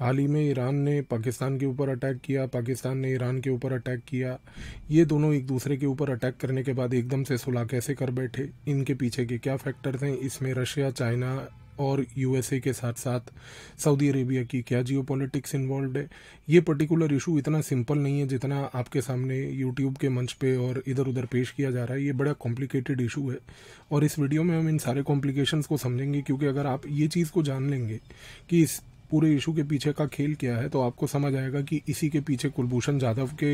हाल ही में ईरान ने पाकिस्तान के ऊपर अटैक किया पाकिस्तान ने ईरान के ऊपर अटैक किया ये दोनों एक दूसरे के ऊपर अटैक करने के बाद एकदम से सुलह कैसे कर बैठे इनके पीछे के क्या फैक्टर्स हैं इसमें रशिया चाइना और यूएसए के साथ साथ सऊदी अरेबिया की क्या जियो पॉलिटिक्स इन्वॉल्व है ये पर्टिकुलर इशू इतना सिंपल नहीं है जितना आपके सामने यूट्यूब के मंच पे और इधर उधर पेश किया जा रहा है ये बड़ा कॉम्प्लिकेटेड इशू है और इस वीडियो में हम इन सारे कॉम्प्लिकेशंस को समझेंगे क्योंकि अगर आप ये चीज़ को जान लेंगे कि इस पूरे इशू के पीछे का खेल क्या है तो आपको समझ आएगा कि इसी के पीछे कुलभूषण जाधव के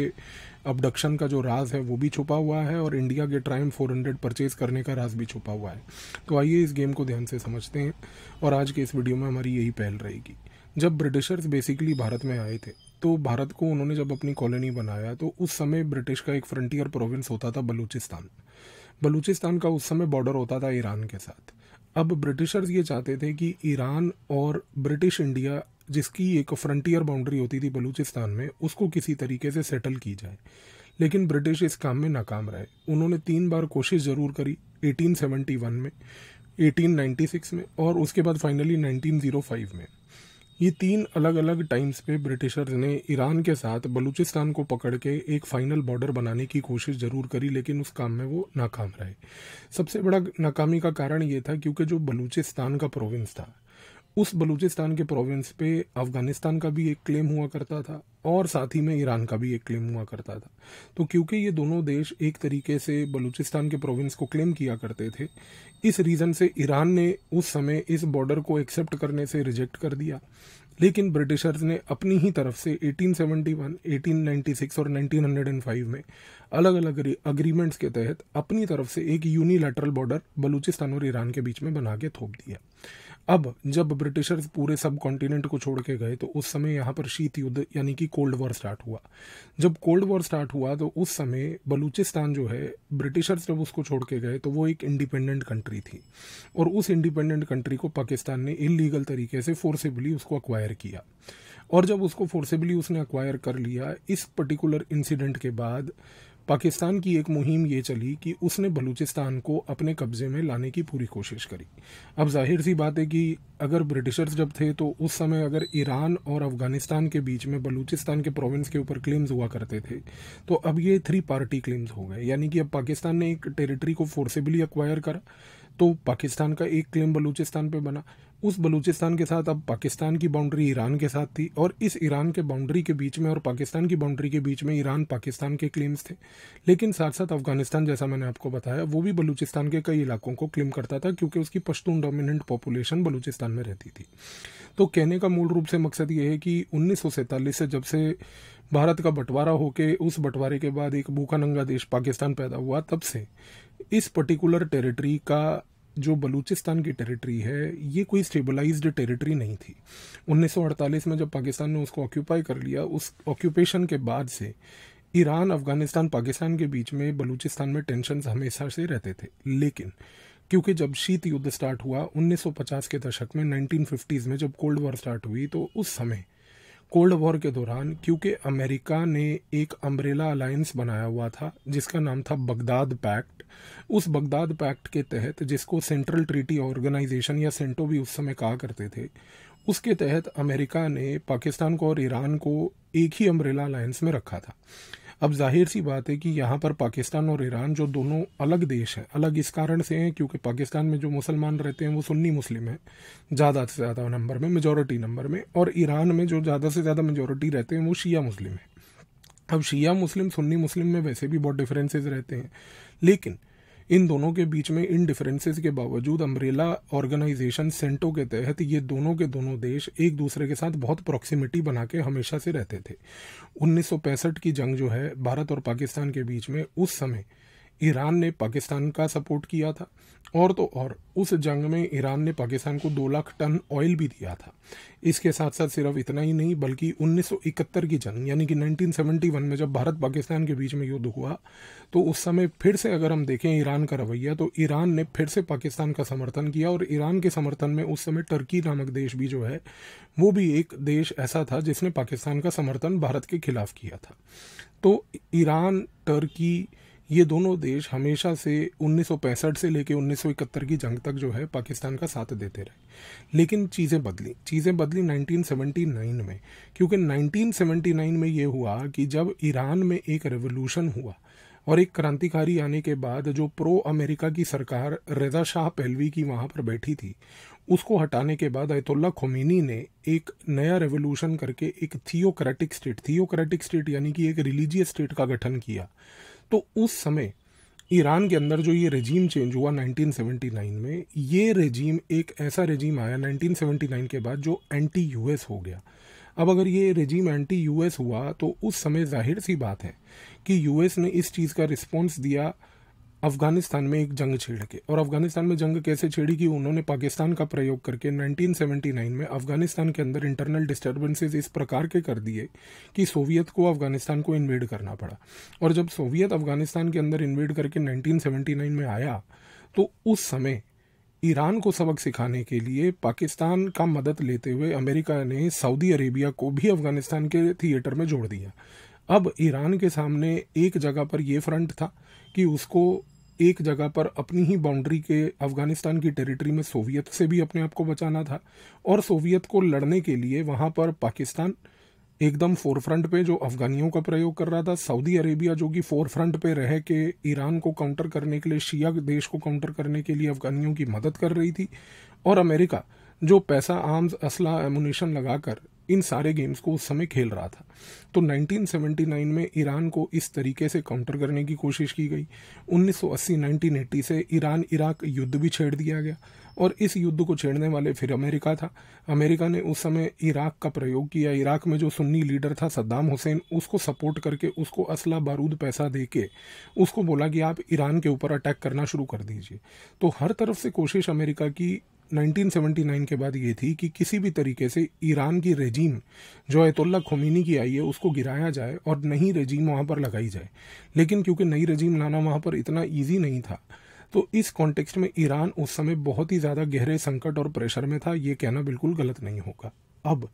अबडक्शन का जो राज है वो भी छुपा हुआ है और इंडिया के ट्राइम 400 परचेज करने का राज भी छुपा हुआ है तो आइए इस गेम को ध्यान से समझते हैं और आज के इस वीडियो में हमारी यही पहल रहेगी जब ब्रिटिशर्स बेसिकली भारत में आए थे तो भारत को उन्होंने जब अपनी कॉलोनी बनाया तो उस समय ब्रिटिश का एक फ्रंटियर प्रोविंस होता था बलूचिस्तान बलूचिस्तान का उस समय बॉर्डर होता था ईरान के साथ अब ब्रिटिशर्स ये चाहते थे कि ईरान और ब्रिटिश इंडिया जिसकी एक फ्रंटियर बाउंड्री होती थी बलूचिस्तान में उसको किसी तरीके से सेटल की जाए लेकिन ब्रिटिश इस काम में नाकाम रहे उन्होंने तीन बार कोशिश ज़रूर करी 1871 में 1896 में और उसके बाद फाइनली 1905 में ये तीन अलग अलग टाइम्स पे ब्रिटिशर्स ने ईरान के साथ बलूचिस्तान को पकड़ के एक फाइनल बॉर्डर बनाने की कोशिश जरूर करी लेकिन उस काम में वो नाकाम रहे सबसे बड़ा नाकामी का कारण ये था क्योंकि जो बलूचिस्तान का प्रोविंस था उस बलूचिस्तान के प्रोविंस पे अफगानिस्तान का भी एक क्लेम हुआ करता था और साथ ही में ईरान का भी एक क्लेम हुआ करता था तो क्योंकि ये दोनों देश एक तरीके से बलूचिस्तान के प्रोविंस को क्लेम किया करते थे इस रीज़न से ईरान ने उस समय इस बॉर्डर को एक्सेप्ट करने से रिजेक्ट कर दिया लेकिन ब्रिटिशर्स ने अपनी ही तरफ से 1871, 1896 और 1905 में अलग अलग अग्रीमेंट्स के तहत अपनी तरफ से एक यूनिलैटरल बॉर्डर बलूचिस्तान और ईरान के बीच में बना के थोप दिया अब जब ब्रिटिशर्स पूरे सब कॉन्टिनेंट को छोड़ के गए तो उस समय यहाँ पर शीत युद्ध यानी कि कोल्ड वॉर स्टार्ट हुआ जब कोल्ड वॉर स्टार्ट हुआ तो उस समय बलूचिस्तान जो है ब्रिटिशर्स जब उसको छोड़ के गए तो वो एक इंडिपेंडेंट कंट्री थी और उस इंडिपेंडेंट कंट्री को पाकिस्तान ने इलीगल तरीके से फोर्सेबली उसको अक्वायर किया और जब उसको फोर्सेबली उसने अक्वायर कर लिया इस पर्टिकुलर इंसिडेंट के बाद पाकिस्तान की एक मुहिम ये चली कि उसने बलूचिस्तान को अपने कब्जे में लाने की पूरी कोशिश करी अब जाहिर सी बात है कि अगर ब्रिटिशर्स जब थे तो उस समय अगर ईरान और अफगानिस्तान के बीच में बलूचिस्तान के प्रोविंस के ऊपर क्लेम्स हुआ करते थे तो अब ये थ्री पार्टी क्लेम्स हो गए यानी कि अब पाकिस्तान ने एक टेरिटरी को फोर्सेबली एक्वायर करा तो पाकिस्तान का एक क्लेम बलूचिस्तान पे बना उस बलूचिस्तान के साथ अब पाकिस्तान की बाउंड्री ईरान के साथ थी और इस ईरान के बाउंड्री के बीच में और पाकिस्तान की बाउंड्री के बीच में ईरान पाकिस्तान के क्लेम्स थे लेकिन साथ साथ अफगानिस्तान जैसा मैंने आपको बताया वो भी बलूचिस्तान के कई इलाकों को क्लेम करता था क्योंकि उसकी पश्तून डोमिनेंट पॉपुलेशन बलूचिस्तान में रहती थी तो कहने का मूल रूप से मकसद ये है कि उन्नीस से जब से भारत का बंटवारा होके उस बंटवारे के बाद एक भूखा नंगा देश पाकिस्तान पैदा हुआ तब से इस पर्टिकुलर टेरिटरी का जो बलूचिस्तान की टेरिटरी है ये कोई स्टेबलाइज्ड टेरिटरी नहीं थी 1948 में जब पाकिस्तान ने उसको ऑक्यूपाई कर लिया उस ऑक्यूपेशन के बाद से ईरान अफगानिस्तान पाकिस्तान के बीच में बलूचिस्तान में टेंशन हमेशा से रहते थे लेकिन क्योंकि जब शीत युद्ध स्टार्ट हुआ 1950 के दशक में 1950s में जब कोल्ड वॉर स्टार्ट हुई तो उस समय कोल्ड वॉर के दौरान क्योंकि अमेरिका ने एक अम्ब्रेला अलायंस बनाया हुआ था जिसका नाम था बगदाद पैक्ट उस बगदाद पैक्ट के तहत जिसको सेंट्रल ट्रीटी ऑर्गेनाइजेशन या सेंटो भी उस समय कहा करते थे उसके तहत अमेरिका ने पाकिस्तान को और ईरान को एक ही अम्ब्रेला अलायंस में रखा था अब जाहिर सी बात है कि यहाँ पर पाकिस्तान और ईरान जो दोनों अलग देश हैं अलग इस कारण से हैं क्योंकि पाकिस्तान में जो मुसलमान रहते हैं वो सुन्नी मुस्लिम हैं ज़्यादा से ज़्यादा नंबर में मेजोरिटी नंबर में और ईरान में जो ज़्यादा से ज़्यादा मेजोरिटी रहते हैं वो शिया मुस्लिम हैं अब शिया मुस्लिम सुन्नी मुस्लिम में वैसे भी बहुत डिफरेंसेज रहते हैं लेकिन इन दोनों के बीच में इन डिफरेंसेस के बावजूद अम्ब्रेला ऑर्गेनाइजेशन सेंटो के तहत ये दोनों के दोनों देश एक दूसरे के साथ बहुत प्रॉक्सिमिटी बना के हमेशा से रहते थे उन्नीस की जंग जो है भारत और पाकिस्तान के बीच में उस समय ईरान ने पाकिस्तान का सपोर्ट किया था और तो और उस जंग में ईरान ने पाकिस्तान को दो लाख टन ऑयल भी दिया था इसके साथ साथ सिर्फ इतना ही नहीं बल्कि 1971 की जंग यानी कि 1971 में जब भारत पाकिस्तान के बीच में युद्ध हुआ तो उस समय फिर से अगर हम देखें ईरान का रवैया तो ईरान ने फिर से पाकिस्तान का समर्थन किया और ईरान के समर्थन में उस समय टर्की नामक देश भी जो है वो भी एक देश ऐसा था जिसने पाकिस्तान का समर्थन भारत के खिलाफ किया था तो ईरान टर्की ये दोनों देश हमेशा से 1965 से लेकर 1971 की जंग तक जो है पाकिस्तान का साथ देते रहे लेकिन चीज़ें बदली चीज़ें बदली 1979 में क्योंकि 1979 में ये हुआ कि जब ईरान में एक रेवोल्यूशन हुआ और एक क्रांतिकारी आने के बाद जो प्रो अमेरिका की सरकार रजा शाह पहलवी की वहाँ पर बैठी थी उसको हटाने के बाद आयतुल्ला खोमिनी ने एक नया रेवोल्यूशन करके एक थियोक्रेटिक स्टेट थियोक्रेटिक स्टेट यानी कि एक रिलीजियस स्टेट का गठन किया तो उस समय ईरान के अंदर जो ये रेजीम चेंज हुआ 1979 में ये रेजीम एक ऐसा रेजीम आया 1979 के बाद जो एंटी यूएस हो गया अब अगर ये रेजीम एंटी यूएस हुआ तो उस समय जाहिर सी बात है कि यूएस ने इस चीज़ का रिस्पॉन्स दिया अफगानिस्तान में एक जंग छेड़ के और अफगानिस्तान में जंग कैसे छेड़ी कि उन्होंने पाकिस्तान का प्रयोग करके 1979 में अफगानिस्तान के अंदर इंटरनल डिस्टर्बेंसेज इस प्रकार के कर दिए कि सोवियत को अफगानिस्तान को इन्वेड करना पड़ा और जब सोवियत अफगानिस्तान के अंदर इन्वेड करके 1979 में आया तो उस समय ईरान को सबक सिखाने के लिए पाकिस्तान का मदद लेते हुए अमेरिका ने सऊदी अरेबिया को भी अफगानिस्तान के थिएटर में जोड़ दिया अब ईरान के सामने एक जगह पर यह फ्रंट था कि उसको एक जगह पर अपनी ही बाउंड्री के अफगानिस्तान की टेरिटरी में सोवियत से भी अपने आप को बचाना था और सोवियत को लड़ने के लिए वहाँ पर पाकिस्तान एकदम फोरफ्रंट पे जो अफगानियों का प्रयोग कर रहा था सऊदी अरेबिया जो कि फोरफ्रंट पे रह के ईरान को काउंटर करने के लिए शिया देश को काउंटर करने के लिए अफगानियों की मदद कर रही थी और अमेरिका जो पैसा आर्म्स असला एमुनेशन लगाकर इन सारे गेम्स को उस समय खेल रहा था तो 1979 में ईरान को इस तरीके से काउंटर करने की कोशिश की गई 1980 1980 से ईरान इराक युद्ध भी छेड़ दिया गया और इस युद्ध को छेड़ने वाले फिर अमेरिका था अमेरिका ने उस समय इराक का प्रयोग किया इराक में जो सुन्नी लीडर था सद्दाम हुसैन उसको सपोर्ट करके उसको असला बारूद पैसा दे के उसको बोला कि आप ईरान के ऊपर अटैक करना शुरू कर दीजिए तो हर तरफ से कोशिश अमेरिका की 1979 के बाद ये थी कि किसी भी तरीके से ईरान की रेजीम जो आयतुल्ला खुमीनी की आई है उसको गिराया जाए और नई रेजीम वहाँ पर लगाई जाए लेकिन क्योंकि नई रेजीम लाना वहाँ पर इतना ईजी नहीं था तो इस कॉन्टेक्स्ट में ईरान उस समय बहुत ही ज़्यादा गहरे संकट और प्रेशर में था ये कहना बिल्कुल गलत नहीं होगा अब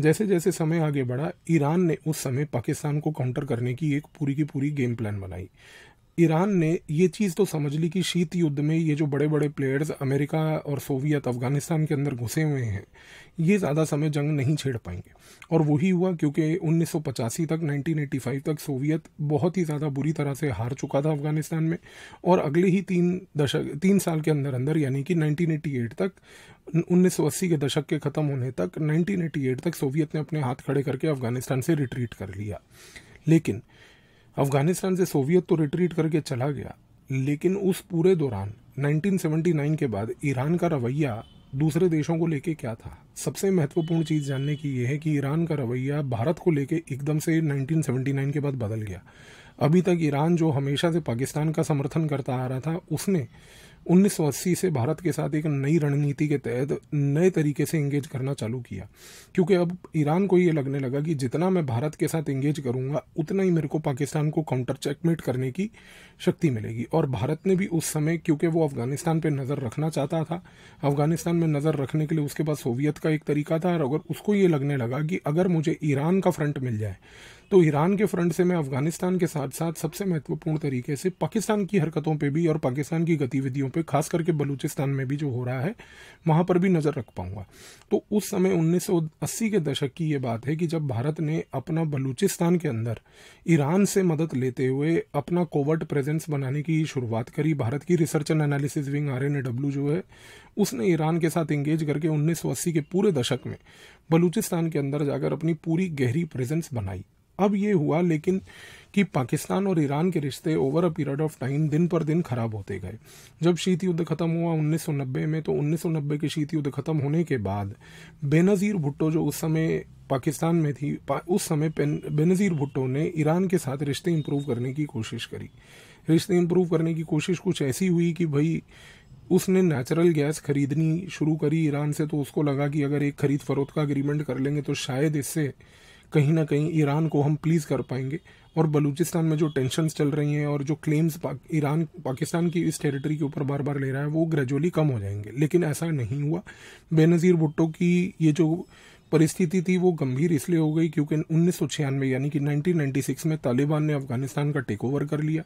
जैसे जैसे समय आगे बढ़ा ईरान ने उस समय पाकिस्तान को काउंटर करने की एक पूरी की पूरी गेम प्लान बनाई ईरान ने ये चीज़ तो समझ ली कि शीत युद्ध में ये जो बड़े बड़े प्लेयर्स अमेरिका और सोवियत अफगानिस्तान के अंदर घुसे हुए हैं ये ज़्यादा समय जंग नहीं छेड़ पाएंगे और वही हुआ क्योंकि 1985 तक 1985 तक सोवियत बहुत ही ज़्यादा बुरी तरह से हार चुका था अफगानिस्तान में और अगले ही तीन दशक तीन साल के अंदर अंदर यानी कि नाइनटीन तक उन्नीस के दशक के ख़त्म होने तक नाइनटीन तक सोवियत ने अपने हाथ खड़े करके अफगानिस्तान से रिट्रीट कर लिया लेकिन अफगानिस्तान से सोवियत तो रिट्रीट करके चला गया लेकिन उस पूरे दौरान 1979 के बाद ईरान का रवैया दूसरे देशों को लेके क्या था सबसे महत्वपूर्ण चीज जानने की यह है कि ईरान का रवैया भारत को लेके एकदम से 1979 के बाद बदल गया अभी तक ईरान जो हमेशा से पाकिस्तान का समर्थन करता आ रहा था उसने 1980 से भारत के साथ एक नई रणनीति के तहत नए तरीके से इंगेज करना चालू किया क्योंकि अब ईरान को ये लगने लगा कि जितना मैं भारत के साथ इंगेज करूंगा उतना ही मेरे को पाकिस्तान को काउंटर चेकमेट करने की शक्ति मिलेगी और भारत ने भी उस समय क्योंकि वो अफगानिस्तान पे नज़र रखना चाहता था अफगानिस्तान में नज़र रखने के लिए उसके पास सोवियत का एक तरीका था और अगर उसको ये लगने लगा कि अगर मुझे ईरान का फ्रंट मिल जाए तो ईरान के फ्रंट से मैं अफगानिस्तान के साथ साथ सबसे महत्वपूर्ण तरीके से पाकिस्तान की हरकतों पे भी और पाकिस्तान की गतिविधियों पे खास करके बलूचिस्तान में भी जो हो रहा है वहां पर भी नज़र रख पाऊंगा तो उस समय 1980 के दशक की ये बात है कि जब भारत ने अपना बलूचिस्तान के अंदर ईरान से मदद लेते हुए अपना कोवर्ट प्रेजेंट एजेंट्स बनाने की शुरुआत करी भारत की research and analysis wing R and W जो है उसने ईरान के साथ एंगेज करके 1980 के पूरे दशक में बलूचिस्तान के अंदर जाकर अपनी पूरी गहरी प्रेजेंस बनाई अब ये हुआ लेकिन कि पाकिस्तान और ईरान के रिश्ते over a period of time दिन पर दिन खराब होते गए जब शीत युद्ध खत्म हुआ 1990 में तो 1990 के शीत युद्ध खत्म होने के बाद बेनजीर भुट्टो जो उस समय पाकिस्तान में थी उस समय बेनजीर भुट्टो ने ईरान के साथ रिश्ते इंप्रूव करने की कोशिश करी रिश्ते तो इम्प्रूव करने की कोशिश कुछ ऐसी हुई कि भाई उसने नेचुरल गैस खरीदनी शुरू करी ईरान से तो उसको लगा कि अगर एक खरीद फरोख्त का अग्रीमेंट कर लेंगे तो शायद इससे कहीं ना कहीं ईरान को हम प्लीज कर पाएंगे और बलूचिस्तान में जो टेंशन चल रही हैं और जो क्लेम्स पा, ईरान पाकिस्तान की इस टेरिटरी के ऊपर बार बार ले रहा है वो ग्रेजुअली कम हो जाएंगे लेकिन ऐसा नहीं हुआ बेनज़ीर भुट्टो की ये जो परिस्थिति थी वो गंभीर इसलिए हो गई क्योंकि उन्नीस यानी कि 1996 में तालिबान ने अफगानिस्तान का टेक ओवर कर लिया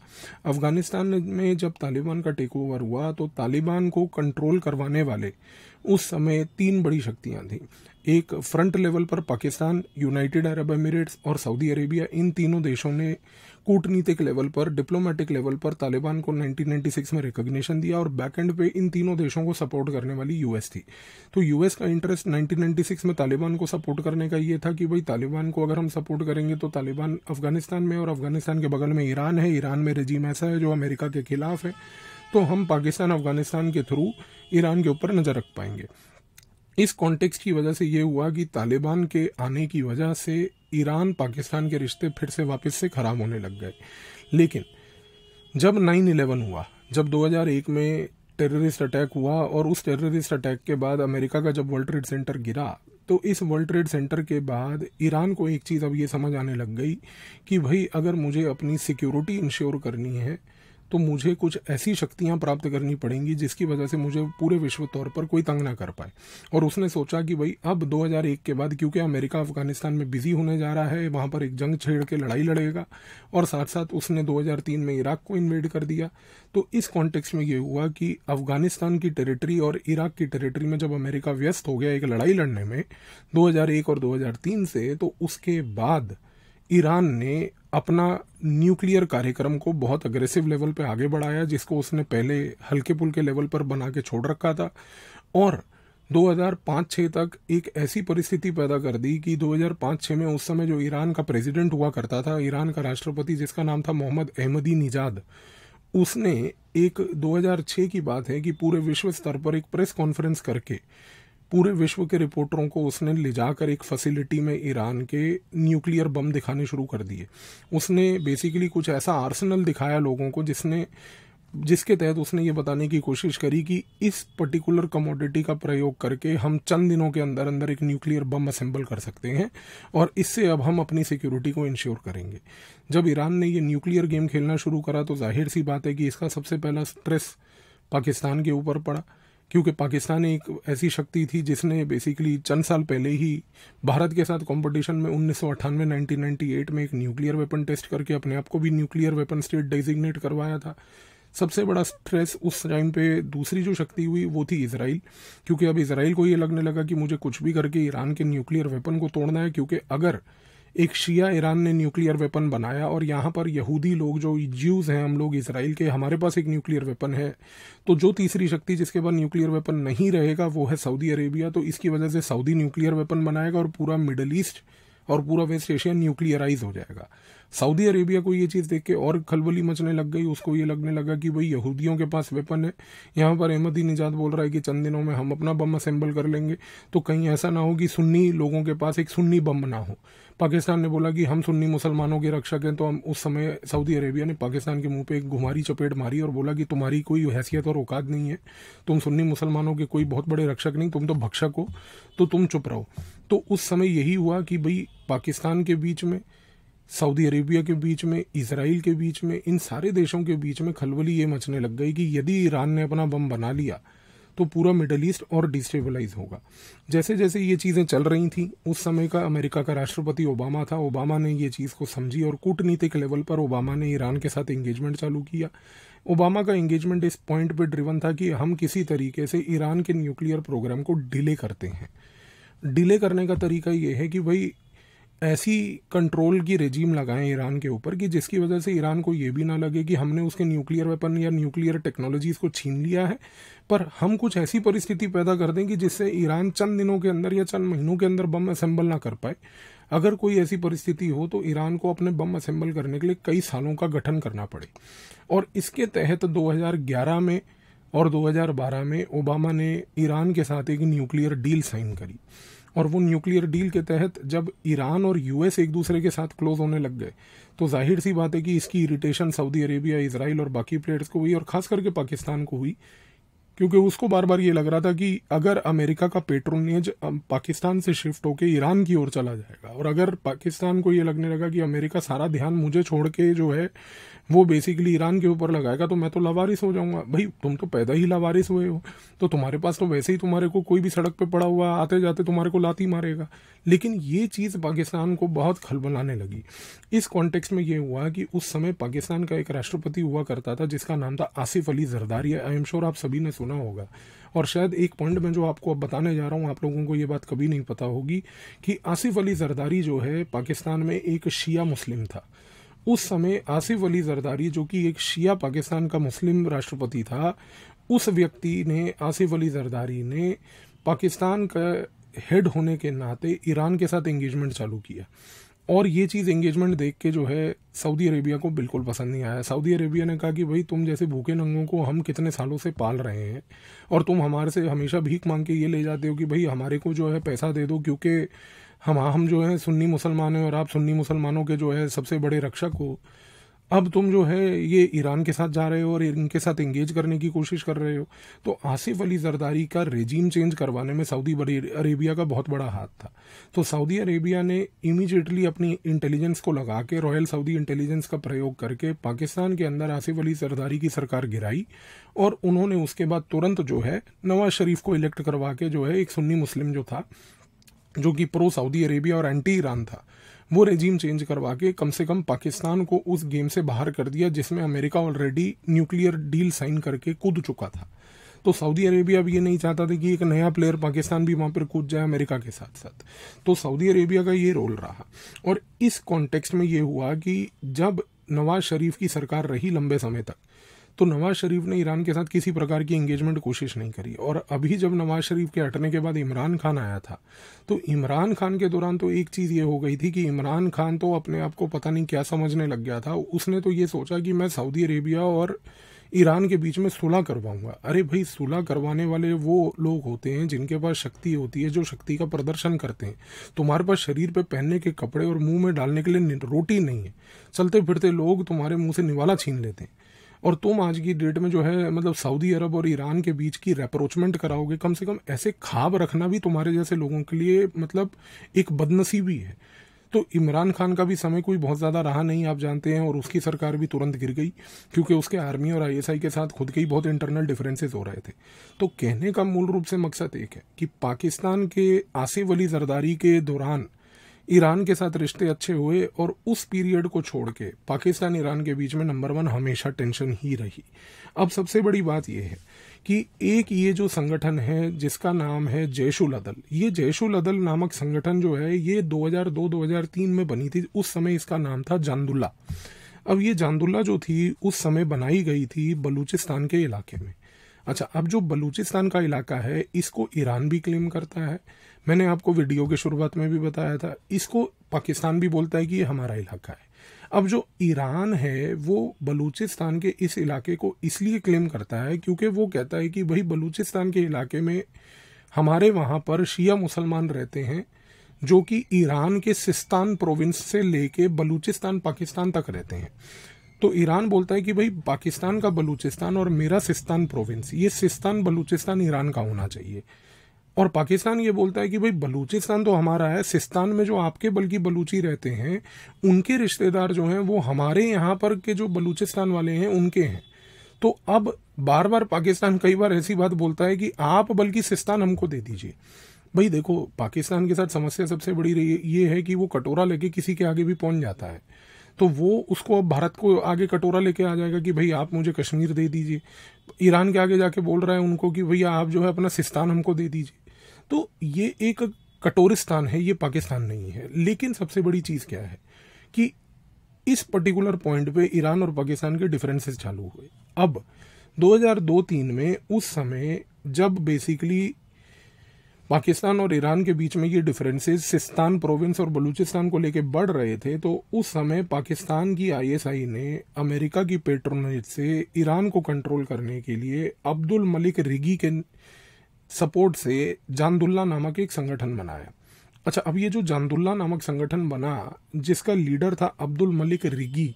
अफगानिस्तान में जब तालिबान का टेक ओवर हुआ तो तालिबान को कंट्रोल करवाने वाले उस समय तीन बड़ी शक्तियां थीं एक फ्रंट लेवल पर पाकिस्तान यूनाइटेड अरब अमीरेट्स और सऊदी अरेबिया इन तीनों देशों ने कूटनीतिक लेवल पर डिप्लोमेटिक लेवल पर तालिबान को 1996 में रिकॉग्निशन दिया और बैकएंड पे इन तीनों देशों को सपोर्ट करने वाली यूएस थी तो यूएस का इंटरेस्ट 1996 में तालिबान को सपोर्ट करने का ये था कि भाई तालिबान को अगर हम सपोर्ट करेंगे तो तालिबान अफगानिस्तान में और अफगानिस्तान के बगल में ईरान है ईरान में रजीम ऐसा है जो अमेरिका के खिलाफ है तो हम पाकिस्तान अफगानिस्तान के थ्रू ईरान के ऊपर नज़र रख पाएंगे इस कॉन्टेक्स्ट की वजह से ये हुआ कि तालिबान के आने की वजह से ईरान पाकिस्तान के रिश्ते फिर से वापस से खराब होने लग गए लेकिन जब नाइन इलेवन हुआ जब 2001 में टेररिस्ट अटैक हुआ और उस टेररिस्ट अटैक के बाद अमेरिका का जब वर्ल्ड ट्रेड सेंटर गिरा तो इस वर्ल्ड ट्रेड सेंटर के बाद ईरान को एक चीज़ अब ये समझ आने लग गई कि भाई अगर मुझे अपनी सिक्योरिटी इंश्योर करनी है तो मुझे कुछ ऐसी शक्तियाँ प्राप्त करनी पड़ेंगी जिसकी वजह से मुझे पूरे विश्व तौर पर कोई तंग ना कर पाए और उसने सोचा कि भाई अब 2001 के बाद क्योंकि अमेरिका अफगानिस्तान में बिजी होने जा रहा है वहाँ पर एक जंग छेड़ के लड़ाई लड़ेगा और साथ साथ उसने 2003 में इराक को इन्वेड कर दिया तो इस कॉन्टेक्स में यह हुआ कि अफगानिस्तान की टेरिटरी और इराक की टेरिटरी में जब अमेरिका व्यस्त हो गया एक लड़ाई लड़ने में दो और दो से तो उसके बाद ईरान ने अपना न्यूक्लियर कार्यक्रम को बहुत अग्रेसिव लेवल पे आगे बढ़ाया जिसको उसने पहले हल्के पुल के लेवल पर बना के छोड़ रखा था और 2005-6 तक एक ऐसी परिस्थिति पैदा कर दी कि 2005-6 में उस समय जो ईरान का प्रेसिडेंट हुआ करता था ईरान का राष्ट्रपति जिसका नाम था मोहम्मद अहमदी निजाद उसने एक 2006 की बात है कि पूरे विश्व स्तर पर एक प्रेस कॉन्फ्रेंस करके पूरे विश्व के रिपोर्टरों को उसने ले जाकर एक फैसिलिटी में ईरान के न्यूक्लियर बम दिखाने शुरू कर दिए उसने बेसिकली कुछ ऐसा आर्सनल दिखाया लोगों को जिसने जिसके तहत उसने ये बताने की कोशिश करी कि इस पर्टिकुलर कमोडिटी का प्रयोग करके हम चंद दिनों के अंदर अंदर एक न्यूक्लियर बम असेंबल कर सकते हैं और इससे अब हम अपनी सिक्योरिटी को इंश्योर करेंगे जब ईरान ने ये न्यूक्लियर गेम खेलना शुरू करा तो जाहिर सी बात है कि इसका सबसे पहला स्ट्रेस पाकिस्तान के ऊपर पड़ा क्योंकि पाकिस्तान एक ऐसी शक्ति थी जिसने बेसिकली चंद साल पहले ही भारत के साथ कंपटीशन में उन्नीस सौ अट्ठानवे में एक न्यूक्लियर वेपन टेस्ट करके अपने आप को भी न्यूक्लियर वेपन स्टेट डेजिग्नेट करवाया था सबसे बड़ा स्ट्रेस उस टाइम पे दूसरी जो शक्ति हुई वो थी इसराइल क्योंकि अब इसराइल को ये लगने लगा कि मुझे कुछ भी करके ईरान के न्यूक्लियर वेपन को तोड़ना है क्योंकि अगर एक शिया ईरान ने न्यूक्लियर वेपन बनाया और यहाँ पर यहूदी लोग जो ज्यूज़ हैं हम लोग इसराइल के हमारे पास एक न्यूक्लियर वेपन है तो जो तीसरी शक्ति जिसके पास न्यूक्लियर वेपन नहीं रहेगा वो है सऊदी अरेबिया तो इसकी वजह से सऊदी न्यूक्लियर वेपन बनाएगा और पूरा मिडल ईस्ट और पूरा वेस्ट एशिया न्यूक्लियराइज हो जाएगा सऊदी अरेबिया को ये चीज़ देख के और खलबली मचने लग गई उसको ये लगने लगा कि भाई यहूदियों के पास वेपन है यहाँ पर अहमदी निजात बोल रहा है कि चंद दिनों में हम अपना बम असेंबल कर लेंगे तो कहीं ऐसा ना हो कि सुन्नी लोगों के पास एक सुन्नी बम ना हो पाकिस्तान ने बोला कि हम सुन्नी मुसलमानों के रक्षक हैं तो हम उस समय सऊदी अरेबिया ने पाकिस्तान के मुंह पे एक घुमारी चपेट मारी और बोला कि तुम्हारी कोई हैसियत और औकात नहीं है तुम सुन्नी मुसलमानों के कोई बहुत बड़े रक्षक नहीं तुम तो भक्षक हो तो तुम चुप रहो तो उस समय यही हुआ कि भाई पाकिस्तान के बीच में सऊदी अरेबिया के बीच में इसराइल के बीच में इन सारे देशों के बीच में खलबली ये मचने लग गई कि यदि ईरान ने अपना बम बना लिया तो पूरा मिडल ईस्ट और डिस्टेबलाइज होगा जैसे जैसे ये चीज़ें चल रही थी उस समय का अमेरिका का राष्ट्रपति ओबामा था ओबामा ने ये चीज़ को समझी और कूटनीतिक लेवल पर ओबामा ने ईरान के साथ एंगेजमेंट चालू किया ओबामा का एंगेजमेंट इस पॉइंट पर ड्रिवन था कि हम किसी तरीके से ईरान के न्यूक्लियर प्रोग्राम को डिले करते हैं डिले करने का तरीका ये है कि भाई ऐसी कंट्रोल की रेजीम लगाएं ईरान के ऊपर कि जिसकी वजह से ईरान को ये भी ना लगे कि हमने उसके न्यूक्लियर वेपन या न्यूक्लियर टेक्नोलॉजीज को छीन लिया है पर हम कुछ ऐसी परिस्थिति पैदा कर दें कि जिससे ईरान चंद दिनों के अंदर या चंद महीनों के अंदर बम असेंबल ना कर पाए अगर कोई ऐसी परिस्थिति हो तो ईरान को अपने बम असेंबल करने के लिए कई सालों का गठन करना पड़े और इसके तहत 2011 में और 2012 में ओबामा ने ईरान के साथ एक न्यूक्लियर डील साइन करी और वो न्यूक्लियर डील के तहत जब ईरान और यूएस एक दूसरे के साथ क्लोज होने लग गए तो जाहिर सी बात है कि इसकी इरिटेशन सऊदी अरेबिया इसराइल और बाकी प्लेयर्स को हुई और खास करके पाकिस्तान को हुई क्योंकि उसको बार बार ये लग रहा था कि अगर अमेरिका का पेट्रोनेज पाकिस्तान से शिफ्ट होकर ईरान की ओर चला जाएगा और अगर पाकिस्तान को ये लगने लगा कि अमेरिका सारा ध्यान मुझे छोड़ के जो है वो बेसिकली ईरान के ऊपर लगाएगा तो मैं तो लावारिस हो जाऊंगा भाई तुम तो पैदा ही लावारिस हुए हो तो तुम्हारे पास तो वैसे ही तुम्हारे को कोई भी सड़क पर पड़ा हुआ आते जाते तुम्हारे को लाती मारेगा लेकिन ये चीज़ पाकिस्तान को बहुत खलबलाने लगी इस कॉन्टेक्स में ये हुआ कि उस समय पाकिस्तान का एक राष्ट्रपति हुआ करता था जिसका नाम था Asif Ali Zardari I am sure आप सभी ने सुना होगा और शायद एक पॉइंट में जो आपको अब बताने जा रहा हूँ आप लोगों को ये बात कभी नहीं पता होगी कि आसिफ अली जरदारी जो है पाकिस्तान में एक शिया मुस्लिम था उस समय आसिफ अली जरदारी जो कि एक शिया पाकिस्तान का मुस्लिम राष्ट्रपति था उस व्यक्ति ने आसिफ अली जरदारी ने पाकिस्तान का हेड होने के नाते ईरान के साथ एंगेजमेंट चालू किया और ये चीज़ एंगेजमेंट देख के जो है सऊदी अरेबिया को बिल्कुल पसंद नहीं आया सऊदी अरेबिया ने कहा कि भाई तुम जैसे भूखे नंगों को हम कितने सालों से पाल रहे हैं और तुम हमारे से हमेशा भीख मांग के ये ले जाते हो कि भाई हमारे को जो है पैसा दे दो क्योंकि हम हम जो है सुन्नी मुसलमान हैं और आप सुन्नी मुसलमानों के जो है सबसे बड़े रक्षक हो अब तुम जो है ये ईरान के साथ जा रहे हो और इनके साथ एंगेज करने की कोशिश कर रहे हो तो आसिफ अली जरदारी का रेजीम चेंज करवाने में सऊदी अरेबिया का बहुत बड़ा हाथ था तो सऊदी अरेबिया ने इमीजिएटली अपनी इंटेलिजेंस को लगा के रॉयल सऊदी इंटेलिजेंस का प्रयोग करके पाकिस्तान के अंदर आसिफ अली जरदारी की सरकार गिराई और उन्होंने उसके बाद तुरंत जो है नवाज शरीफ को इलेक्ट करवा के जो है एक सुन्नी मुस्लिम जो था जो कि प्रो सऊदी अरेबिया और एंटी ईरान था वो रेजीम चेंज करवा के कम से कम पाकिस्तान को उस गेम से बाहर कर दिया जिसमें America already nuclear deal sign करके कूद चुका था तो सऊदी अरेबिया भी ये नहीं चाहता था कि एक नया प्लेयर पाकिस्तान भी वहां पर कूद जाए अमेरिका के साथ साथ तो सऊदी अरेबिया का ये रोल रहा और इस कॉन्टेक्स्ट में ये हुआ कि जब नवाज शरीफ की सरकार रही लंबे समय तक तो नवाज शरीफ ने ईरान के साथ किसी प्रकार की इंगेजमेंट कोशिश नहीं करी और अभी जब नवाज शरीफ के हटने के बाद इमरान खान आया था तो इमरान खान के दौरान तो एक चीज़ ये हो गई थी कि इमरान खान तो अपने आप को पता नहीं क्या समझने लग गया था उसने तो ये सोचा कि मैं सऊदी अरेबिया और ईरान के बीच में सुलह करवाऊंगा अरे भाई सुलह करवाने वाले वो लोग होते हैं जिनके पास शक्ति होती है जो शक्ति का प्रदर्शन करते हैं तुम्हारे पास शरीर पे पहनने के कपड़े और मुंह में डालने के लिए रोटी नहीं है चलते फिरते लोग तुम्हारे मुंह से निवाला छीन लेते हैं और तुम आज की डेट में जो है मतलब सऊदी अरब और ईरान के बीच की रेप्रोचमेंट कराओगे कम से कम ऐसे खाब रखना भी तुम्हारे जैसे लोगों के लिए मतलब एक बदनसीबी है तो इमरान खान का भी समय कोई बहुत ज़्यादा रहा नहीं आप जानते हैं और उसकी सरकार भी तुरंत गिर गई क्योंकि उसके आर्मी और आईएसआई के साथ खुद के ही बहुत इंटरनल डिफरेंसेस हो रहे थे तो कहने का मूल रूप से मकसद एक है कि पाकिस्तान के आसिफ अली जरदारी के दौरान ईरान के साथ रिश्ते अच्छे हुए और उस पीरियड को छोड़ के पाकिस्तान ईरान के बीच में नंबर वन हमेशा टेंशन ही रही अब सबसे बड़ी बात यह है कि एक ये जो संगठन है जिसका नाम है जैशुल अदल ये जैशुल अदल नामक संगठन जो है ये 2002-2003 में बनी थी उस समय इसका नाम था जानदुल्ला अब ये जानदुल्ला जो थी उस समय बनाई गई थी बलूचिस्तान के इलाके में अच्छा अब जो बलूचिस्तान का इलाका है इसको ईरान भी क्लेम करता है मैंने आपको वीडियो के शुरुआत में भी बताया था इसको पाकिस्तान भी बोलता है कि ये हमारा इलाका है अब जो ईरान है वो बलूचिस्तान के इस इलाके को इसलिए क्लेम करता है क्योंकि वो कहता है कि भाई बलूचिस्तान के इलाके में हमारे वहाँ पर शिया मुसलमान रहते हैं जो कि ईरान के सिस्तान प्रोविंस से लेके बलूचिस्तान पाकिस्तान तक रहते हैं तो ईरान बोलता है कि भाई पाकिस्तान का बलूचिस्तान और मेरा सिस्तान प्रोविंस ये सिस्तान बलूचिस्तान ईरान का होना चाहिए और पाकिस्तान ये बोलता है कि भाई बलूचिस्तान तो हमारा है सिस्तान में जो आपके बल्कि बलूची रहते हैं उनके रिश्तेदार जो हैं वो हमारे यहाँ पर के जो बलूचिस्तान वाले हैं उनके हैं तो अब बार बार पाकिस्तान कई बार ऐसी बात बोलता है कि आप बल्कि सिस्तान हमको दे दीजिए भाई देखो पाकिस्तान के साथ समस्या सबसे बड़ी ये है कि वो कटोरा लेके किसी के आगे भी पहुंच जाता है तो वो उसको अब भारत को आगे कटोरा लेके आ जाएगा कि भाई आप मुझे कश्मीर दे दीजिए ईरान के आगे जाके बोल रहा है उनको कि भैया आप जो है अपना सिस्तान हमको दे दीजिए तो ये एक कटोरिस्तान है ये पाकिस्तान नहीं है लेकिन सबसे बड़ी चीज़ क्या है कि इस पर्टिकुलर पॉइंट पे ईरान और पाकिस्तान के डिफरेंसेस चालू हुए अब 2002-3 में उस समय जब बेसिकली पाकिस्तान और ईरान के बीच में ये डिफरेंसेस सिस्तान प्रोविंस और बलूचिस्तान को लेके बढ़ रहे थे तो उस समय पाकिस्तान की आईएसआई ने अमेरिका की पेट्रोनेट से ईरान को कंट्रोल करने के लिए अब्दुल मलिक रिगी के सपोर्ट से जानदुल्ला नामक एक संगठन बनाया अच्छा अब ये जो जानदुल्ला नामक संगठन बना जिसका लीडर था अब्दुल मलिक रिगी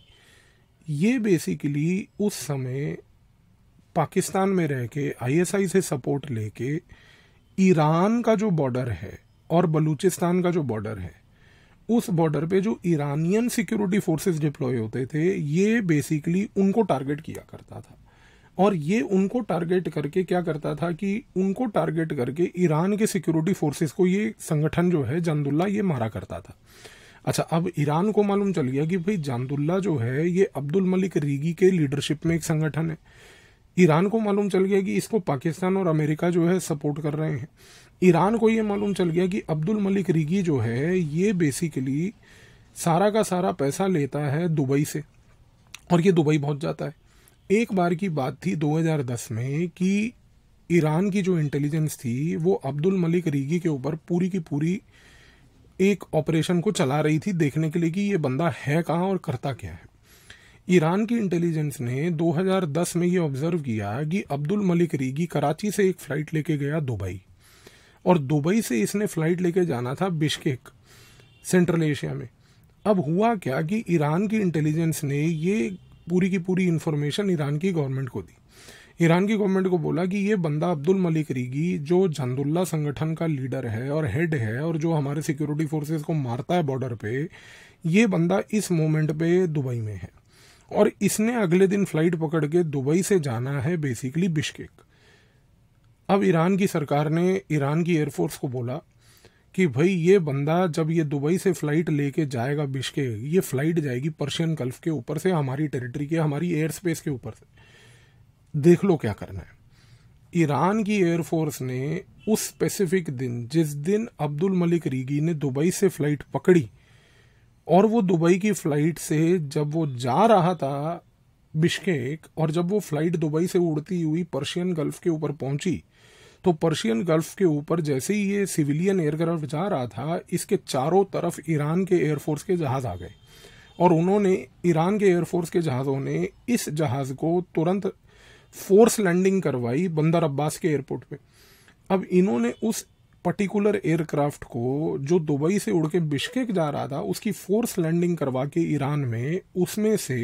ये बेसिकली उस समय पाकिस्तान में रह के आईएसआई से सपोर्ट लेके ईरान का जो बॉर्डर है और बलूचिस्तान का जो बॉर्डर है उस बॉर्डर पे जो ईरानियन सिक्योरिटी फोर्सेस डिप्लॉय होते थे ये बेसिकली उनको टारगेट किया करता था और ये उनको टारगेट करके क्या करता था कि उनको टारगेट करके ईरान के सिक्योरिटी फोर्सेस को ये संगठन जो है जानदुल्ला ये मारा करता था अच्छा अब ईरान को मालूम चल गया कि भाई जानदुल्ला जो है ये अब्दुल मलिक रीगी के लीडरशिप में एक संगठन है ईरान को मालूम चल गया कि इसको पाकिस्तान और अमेरिका जो है सपोर्ट कर रहे हैं ईरान को ये मालूम चल गया कि अब्दुल मलिक रीगी जो है ये बेसिकली सारा का सारा पैसा लेता है दुबई से और ये दुबई पहुंच जाता है एक बार की बात थी 2010 में कि ईरान की जो इंटेलिजेंस थी वो अब्दुल मलिक रीगी के ऊपर पूरी की पूरी एक ऑपरेशन को चला रही थी देखने के लिए कि ये बंदा है कहाँ और करता क्या है ईरान की इंटेलिजेंस ने 2010 में ये ऑब्जर्व किया कि अब्दुल मलिक रीगी कराची से एक फ़्लाइट लेके गया दुबई और दुबई से इसने फ़्लाइट लेके जाना था बिश्केक सेंट्रल एशिया में अब हुआ क्या कि ईरान की इंटेलिजेंस ने ये पूरी की पूरी इन्फॉर्मेशन ईरान की गवर्नमेंट को दी ईरान की गवर्नमेंट को बोला कि ये बंदा अब्दुल मलिक रीगी जो जंदुल्ला संगठन का लीडर है और हेड है और जो हमारे सिक्योरिटी फोर्सेस को मारता है बॉर्डर पे ये बंदा इस मोमेंट पे दुबई में है और इसने अगले दिन फ्लाइट पकड़ के दुबई से जाना है बेसिकली बिश्केक अब ईरान की सरकार ने ईरान की एयरफोर्स को बोला कि भाई ये बंदा जब ये दुबई से फ्लाइट लेके जाएगा बिश्के ये फ्लाइट जाएगी पर्शियन गल्फ के ऊपर से हमारी टेरिटरी के हमारी एयर स्पेस के ऊपर से देख लो क्या करना है ईरान की एयरफोर्स ने उस स्पेसिफिक दिन जिस दिन अब्दुल मलिक रीगी ने दुबई से फ्लाइट पकड़ी और वो दुबई की फ्लाइट से जब वो जा रहा था बिश्केक और जब वो फ्लाइट दुबई से उड़ती हुई पर्शियन गल्फ के ऊपर पहुंची तो पर्शियन गल्फ के ऊपर जैसे ही ये सिविलियन एयरक्राफ्ट जा रहा था इसके चारों तरफ ईरान के एयरफोर्स के जहाज़ आ गए और उन्होंने ईरान के एयरफोर्स के जहाज़ों ने इस जहाज़ को तुरंत फोर्स लैंडिंग करवाई बंदर अब्बास के एयरपोर्ट पे अब इन्होंने उस पर्टिकुलर एयरक्राफ्ट को जो दुबई से उड़ के बिश्केक जा रहा था उसकी फोर्स लैंडिंग करवा के ईरान में उसमें से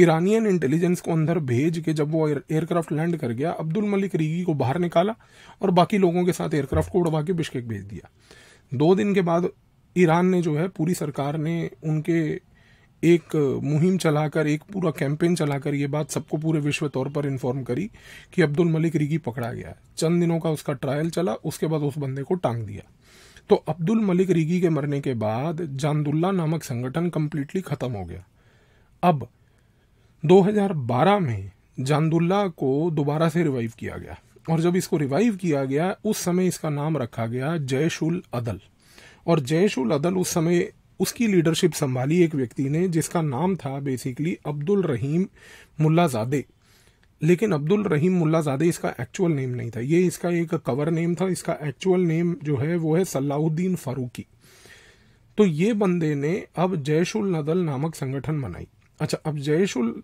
ईरानियन इंटेलिजेंस को अंदर भेज के जब वो एयरक्राफ्ट लैंड कर गया अब्दुल मलिक रीगी को बाहर निकाला और बाकी लोगों के साथ एयरक्राफ्ट को उड़वा के बिश्केक भेज दिया दो दिन के बाद ईरान ने जो है पूरी सरकार ने उनके एक मुहिम चलाकर एक पूरा कैंपेन चलाकर ये बात सबको पूरे विश्व तौर पर इन्फॉर्म करी कि अब्दुल मलिक रिगी पकड़ा गया चंद दिनों का उसका ट्रायल चला उसके बाद उस बंदे को टांग दिया तो अब्दुल मलिक रिगी के मरने के बाद जानदुल्ला नामक संगठन कम्प्लीटली खत्म हो गया अब 2012 में जानदुल्ला को दोबारा से रिवाइव किया गया और जब इसको रिवाइव किया गया उस समय इसका नाम रखा गया जयशुल अदल और जयशुल अदल उस समय उसकी लीडरशिप संभाली एक व्यक्ति ने जिसका नाम था बेसिकली अब्दुल रहीम जादे लेकिन अब्दुल रहीम जादे इसका एक्चुअल नेम नहीं था ये इसका एक कवर नेम था इसका एक्चुअल नेम जो है वो है सलाहुद्दीन फारूकी तो ये बंदे ने अब जयशुल नदल नामक संगठन बनाई अच्छा अब जयशुल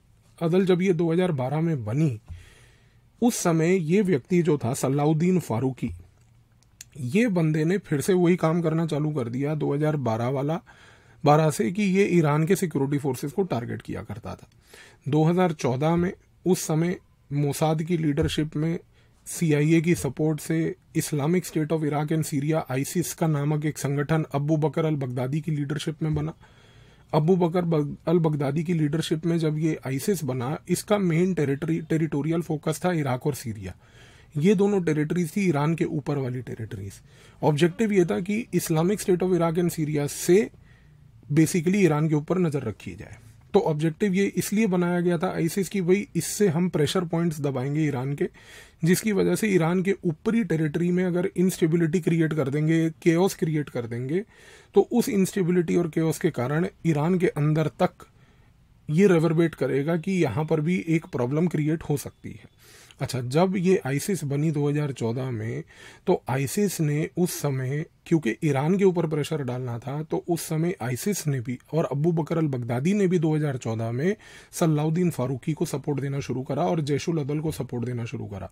अदल जब ये 2012 में बनी उस समय ये व्यक्ति जो था सलाउद्दीन फारूकी ये बंदे ने फिर से वही काम करना चालू कर दिया 2012 वाला बारह से कि ये ईरान के सिक्योरिटी फोर्सेस को टारगेट किया करता था 2014 में उस समय मोसाद की लीडरशिप में सीआईए की सपोर्ट से Islamic State of Iraq and Syria ISIS का नामक एक संगठन अबू बकर अल बगदादी की लीडरशिप में बना अबू बकर अल बगदादी की लीडरशिप में जब ये आइसिस बना इसका मेन टेरिटरी टेरिटोरियल फोकस था इराक और सीरिया ये दोनों टेरिटरीज थी ईरान के ऊपर वाली टेरिटरीज ऑब्जेक्टिव ये था कि Islamic State of Iraq and Syria से बेसिकली ईरान के ऊपर नजर रखी जाए तो ऑब्जेक्टिव ये इसलिए बनाया गया था आईसीस की भाई इससे हम प्रेशर पॉइंट्स दबाएंगे ईरान के जिसकी वजह से ईरान के ऊपरी टेरिटरी में अगर इंस्टेबिलिटी क्रिएट कर देंगे केओस क्रिएट कर देंगे तो उस इंस्टेबिलिटी और केओस के कारण ईरान के अंदर तक ये रेवरबेट करेगा कि यहाँ पर भी एक प्रॉब्लम क्रिएट हो सकती है अच्छा जब ये आइसिस बनी 2014 में तो आइसिस ने उस समय क्योंकि ईरान के ऊपर प्रेशर डालना था तो उस समय आइसिस ने भी और अबू बकर अल बगदादी ने भी 2014 में सलाउद्दीन फारूकी को सपोर्ट देना शुरू करा और जैशुल अदल को सपोर्ट देना शुरू करा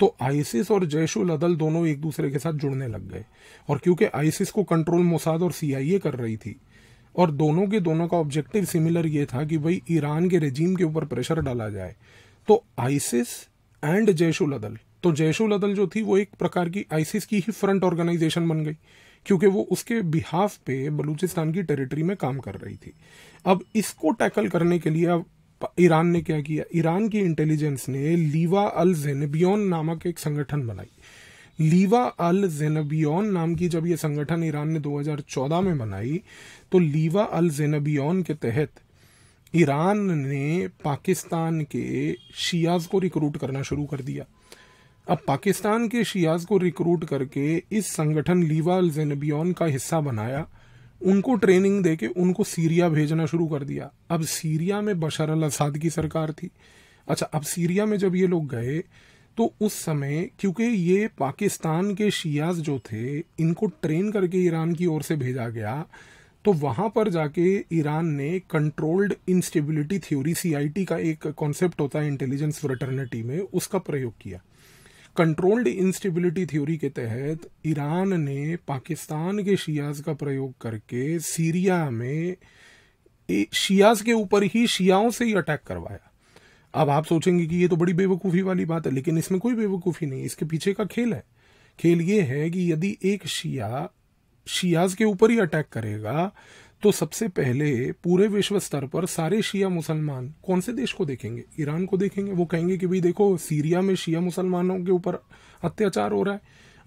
तो आइसिस और जैशुल अदल दोनों एक दूसरे के साथ जुड़ने लग गए और क्योंकि आइसिस को कंट्रोल मोसाद और सीआईए कर रही थी और दोनों के दोनों का ऑब्जेक्टिव सिमिलर ये था कि भाई ईरान के रेजीम के ऊपर प्रेशर डाला जाए तो आइसिस एंड जैशुल अदल तो जैशुल अदल जो थी वो एक प्रकार की आईसिस की ही फ्रंट ऑर्गेनाइजेशन बन गई क्योंकि वो उसके बिहाफ पे बलूचिस्तान की टेरिटरी में काम कर रही थी अब इसको टैकल करने के लिए अब ईरान ने क्या किया ईरान की इंटेलिजेंस ने लीवा अल जेनबियोन नामक एक संगठन बनाई लीवा अल जेनबियोन नाम की जब ये संगठन ईरान ने 2014 में बनाई तो लीवा अल जेनबियोन के तहत ईरान ने पाकिस्तान के शियाज को रिक्रूट करना शुरू कर दिया अब पाकिस्तान के शियाज को रिक्रूट करके इस संगठन लीवा जेनबियन का हिस्सा बनाया उनको ट्रेनिंग देके उनको सीरिया भेजना शुरू कर दिया अब सीरिया में बशर अल असाद की सरकार थी अच्छा अब सीरिया में जब ये लोग गए तो उस समय क्योंकि ये पाकिस्तान के शियाज जो थे इनको ट्रेन करके ईरान की ओर से भेजा गया तो वहां पर जाके ईरान ने कंट्रोल्ड इंस्टेबिलिटी थ्योरी सीआईटी का एक कॉन्सेप्ट होता है इंटेलिजेंस फ्रटर्निटी में उसका प्रयोग किया कंट्रोल्ड इंस्टेबिलिटी थ्योरी के तहत ईरान ने पाकिस्तान के शियाज का प्रयोग करके सीरिया में शियाज के ऊपर ही शियाओं से ही अटैक करवाया अब आप सोचेंगे कि ये तो बड़ी बेवकूफ़ी वाली बात है लेकिन इसमें कोई बेवकूफ़ी नहीं इसके पीछे का खेल है खेल ये है कि यदि एक शिया शियाज के ऊपर ही अटैक करेगा तो सबसे पहले पूरे विश्व स्तर पर सारे शिया मुसलमान कौन से देश को देखेंगे ईरान को देखेंगे वो कहेंगे कि भाई देखो सीरिया में शिया मुसलमानों के ऊपर अत्याचार हो रहा है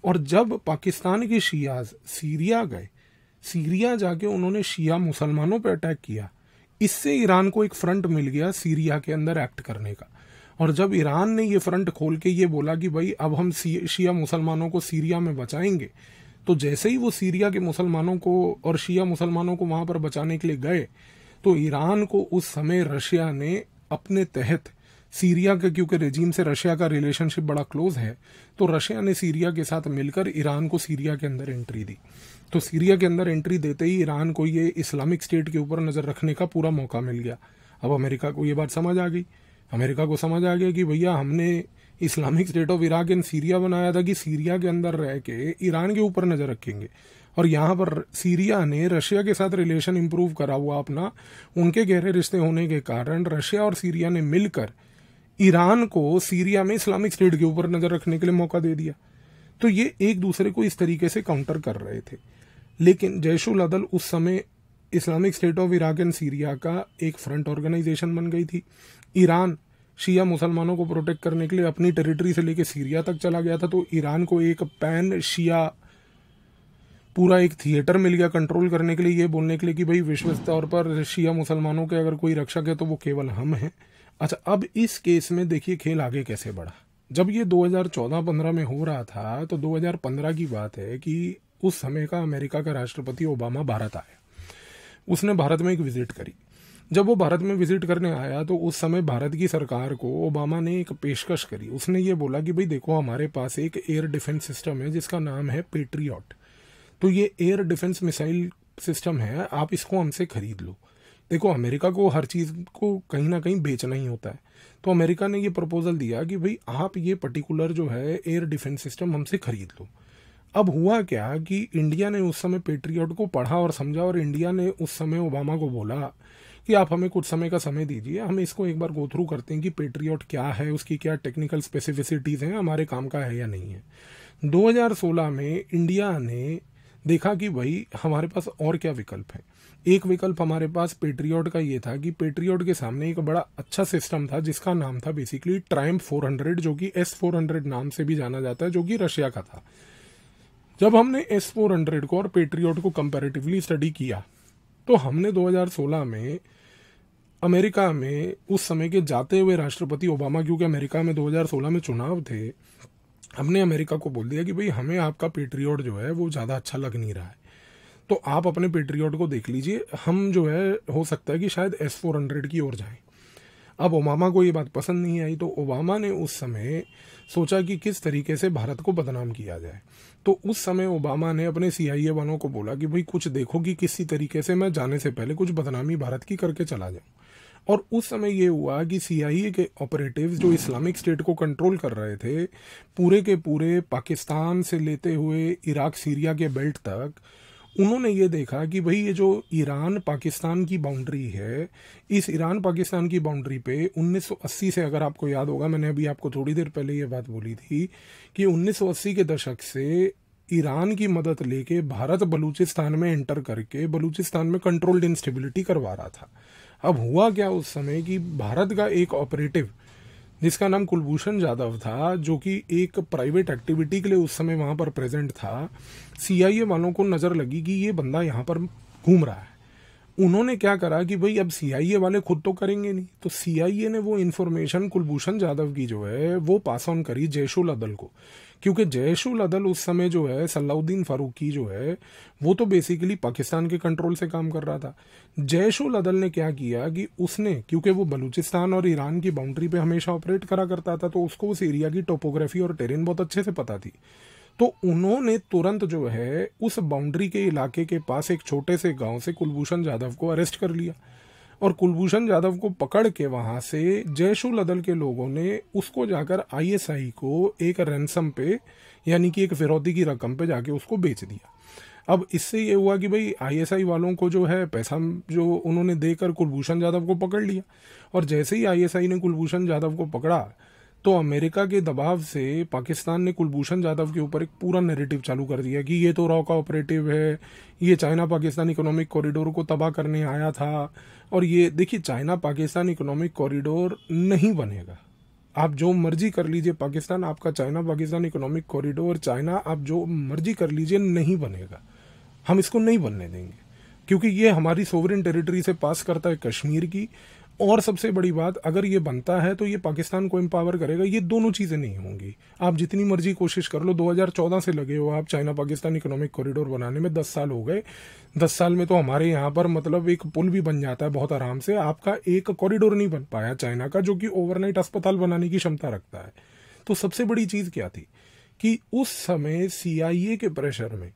और जब पाकिस्तान के शियाज सीरिया गए सीरिया जाके उन्होंने शिया मुसलमानों पर अटैक किया इससे ईरान को एक फ्रंट मिल गया सीरिया के अंदर एक्ट करने का और जब ईरान ने ये फ्रंट खोल के ये बोला कि भाई अब हम शिया मुसलमानों को सीरिया में बचाएंगे तो जैसे ही वो सीरिया के मुसलमानों को और शिया मुसलमानों को वहां पर बचाने के लिए गए तो ईरान को उस समय रशिया ने अपने तहत सीरिया के क्योंकि रेजीम से रशिया का रिलेशनशिप बड़ा क्लोज है तो रशिया ने सीरिया के साथ मिलकर ईरान को सीरिया के अंदर एंट्री दी तो सीरिया के अंदर एंट्री देते ही ईरान को ये इस्लामिक स्टेट के ऊपर नज़र रखने का पूरा मौका मिल गया अब अमेरिका को ये बात समझ आ गई अमेरिका को समझ आ गया कि भैया हमने Islamic State of Iraq in Syria बनाया था कि सीरिया के अंदर रह के ईरान के ऊपर नज़र रखेंगे और यहाँ पर सीरिया ने रशिया के साथ रिलेशन इम्प्रूव करा हुआ अपना उनके गहरे रिश्ते होने के कारण रशिया और सीरिया ने मिलकर ईरान को सीरिया में इस्लामिक स्टेट के ऊपर नज़र रखने के लिए मौका दे दिया तो ये एक दूसरे को इस तरीके से काउंटर कर रहे थे लेकिन जैशुल अदल उस समय Islamic State of Iraq and Syria का एक फ्रंट ऑर्गेनाइजेशन बन गई थी ईरान शिया मुसलमानों को प्रोटेक्ट करने के लिए अपनी टेरिटरी से लेकर सीरिया तक चला गया था तो ईरान को एक पैन शिया पूरा एक थिएटर मिल गया कंट्रोल करने के लिए ये बोलने के लिए कि भाई विश्व तौर पर शिया मुसलमानों के अगर कोई रक्षक है तो वो केवल हम हैं अच्छा अब इस केस में देखिए खेल आगे कैसे बढ़ा जब ये 2014-15 में हो रहा था तो 2015 की बात है कि उस समय का अमेरिका का राष्ट्रपति ओबामा भारत आया उसने भारत में एक विजिट करी जब वो भारत में विजिट करने आया तो उस समय भारत की सरकार को ओबामा ने एक पेशकश करी उसने ये बोला कि भाई देखो हमारे पास एक एयर डिफेंस सिस्टम है जिसका नाम है पेट्रियाट तो ये एयर डिफेंस मिसाइल सिस्टम है आप इसको हमसे खरीद लो देखो अमेरिका को हर चीज़ को कहीं ना कहीं बेचना ही होता है तो अमेरिका ने ये प्रपोज़ल दिया कि भाई आप ये पर्टिकुलर जो है एयर डिफेंस सिस्टम हमसे खरीद लो अब हुआ क्या कि इंडिया ने उस समय पेट्रियट को पढ़ा और समझा और इंडिया ने उस समय ओबामा को बोला कि आप हमें कुछ समय का समय दीजिए हम इसको एक बार गो थ्रू करते हैं कि पेट्रियट क्या है उसकी क्या टेक्निकल स्पेसिफिसिटीज़ हैं हमारे काम का है या नहीं है 2016 में इंडिया ने देखा कि भाई हमारे पास और क्या विकल्प है एक विकल्प हमारे पास पेट्रियट का ये था कि पेट्रियट के सामने एक बड़ा अच्छा सिस्टम था जिसका नाम था बेसिकली ट्राइम 400 जो कि एस 400 नाम से भी जाना जाता है जो कि रशिया का था जब हमने एस 400 को और पेट्रियट को कंपैरेटिवली स्टडी किया तो हमने 2016 में अमेरिका में उस समय के जाते हुए राष्ट्रपति ओबामा क्योंकि अमेरिका में 2016 में चुनाव थे हमने अमेरिका को बोल दिया कि भाई हमें आपका पेट्रियोट जो है वो ज़्यादा अच्छा लग नहीं रहा है तो आप अपने पेट्रियोट को देख लीजिए हम जो है हो सकता है कि शायद एस फोर हंड्रेड की ओर जाएं अब ओबामा को ये बात पसंद नहीं आई तो ओबामा ने उस समय सोचा कि किस तरीके से भारत को बदनाम किया जाए तो उस समय ओबामा ने अपने सीआईए वालों को बोला कि भाई कुछ देखो कि किसी तरीके से मैं जाने से पहले कुछ बदनामी भारत की करके चला जाऊँ और उस समय ये हुआ कि सीआईए के ऑपरेटिव्स जो इस्लामिक स्टेट को कंट्रोल कर रहे थे पूरे के पूरे पाकिस्तान से लेते हुए इराक सीरिया के बेल्ट तक उन्होंने ये देखा कि भाई ये जो ईरान पाकिस्तान की बाउंड्री है इस ईरान पाकिस्तान की बाउंड्री पे 1980 से अगर आपको याद होगा मैंने अभी आपको थोड़ी देर पहले ये बात बोली थी कि 1980 के दशक से ईरान की मदद लेके भारत बलूचिस्तान में एंटर करके बलूचिस्तान में कंट्रोल्ड इंस्टेबिलिटी करवा रहा था अब हुआ क्या उस समय कि भारत का एक ऑपरेटिव जिसका नाम कुलभूषण जाधव था जो कि एक प्राइवेट एक्टिविटी के लिए उस समय वहां पर प्रेजेंट था सीआईए वालों को नज़र लगी कि ये बंदा यहाँ पर घूम रहा है उन्होंने क्या करा कि भाई अब सीआईए वाले खुद तो करेंगे नहीं तो सीआईए ने वो इन्फॉर्मेशन कुलभूषण जाधव की जो है वो पास ऑन करी जयशोला दल को क्योंकि जयशुल अदल उस समय जो है सलाउद्दीन फारूकी जो है वो तो बेसिकली पाकिस्तान के कंट्रोल से काम कर रहा था जयशुल अदल ने क्या किया कि उसने क्योंकि वो बलूचिस्तान और ईरान की बाउंड्री पे हमेशा ऑपरेट करा करता था तो उसको उस एरिया की टोपोग्राफी और टेरेन बहुत अच्छे से पता थी तो उन्होंने तुरंत जो है उस बाउंड्री के इलाके के पास एक छोटे से गांव से कुलभूषण जाधव को अरेस्ट कर लिया और कुलभूषण यादव को पकड़ के वहां से जयशुल अदल के लोगों ने उसको जाकर आईएसआई को एक रैनसम पे यानी कि एक फिरौती की रकम पे जाके उसको बेच दिया अब इससे ये हुआ कि भाई आईएसआई वालों को जो है पैसा जो उन्होंने देकर कुलभूषण यादव को पकड़ लिया और जैसे ही आईएसआई ने कुलभूषण यादव को पकड़ा तो अमेरिका के दबाव से पाकिस्तान ने कुलभूषण यादव के ऊपर एक पूरा नैरेटिव चालू कर दिया कि ये तो रॉ का ऑपरेटिव है ये चाइना पाकिस्तान इकोनॉमिक कॉरिडोर को तबाह करने आया था और ये देखिए चाइना पाकिस्तान इकोनॉमिक कॉरिडोर नहीं बनेगा आप जो मर्जी कर लीजिए पाकिस्तान आपका China Pakistan Economic Corridor China आप जो मर्जी कर लीजिए नहीं बनेगा हम इसको नहीं बनने देंगे क्योंकि ये हमारी सोवरेन टेरिटरी से पास करता है कश्मीर की और सबसे बड़ी बात अगर ये बनता है तो ये पाकिस्तान को एम्पावर करेगा ये दोनों चीज़ें नहीं होंगी आप जितनी मर्जी कोशिश कर लो 2014 से लगे हो आप चाइना पाकिस्तान इकोनॉमिक कॉरिडोर बनाने में 10 साल हो गए 10 साल में तो हमारे यहाँ पर मतलब एक पुल भी बन जाता है बहुत आराम से आपका एक कॉरिडोर नहीं बन पाया चाइना का जो कि ओवरनाइट अस्पताल बनाने की क्षमता रखता है तो सबसे बड़ी चीज़ क्या थी कि उस समय सीआईए के प्रेशर में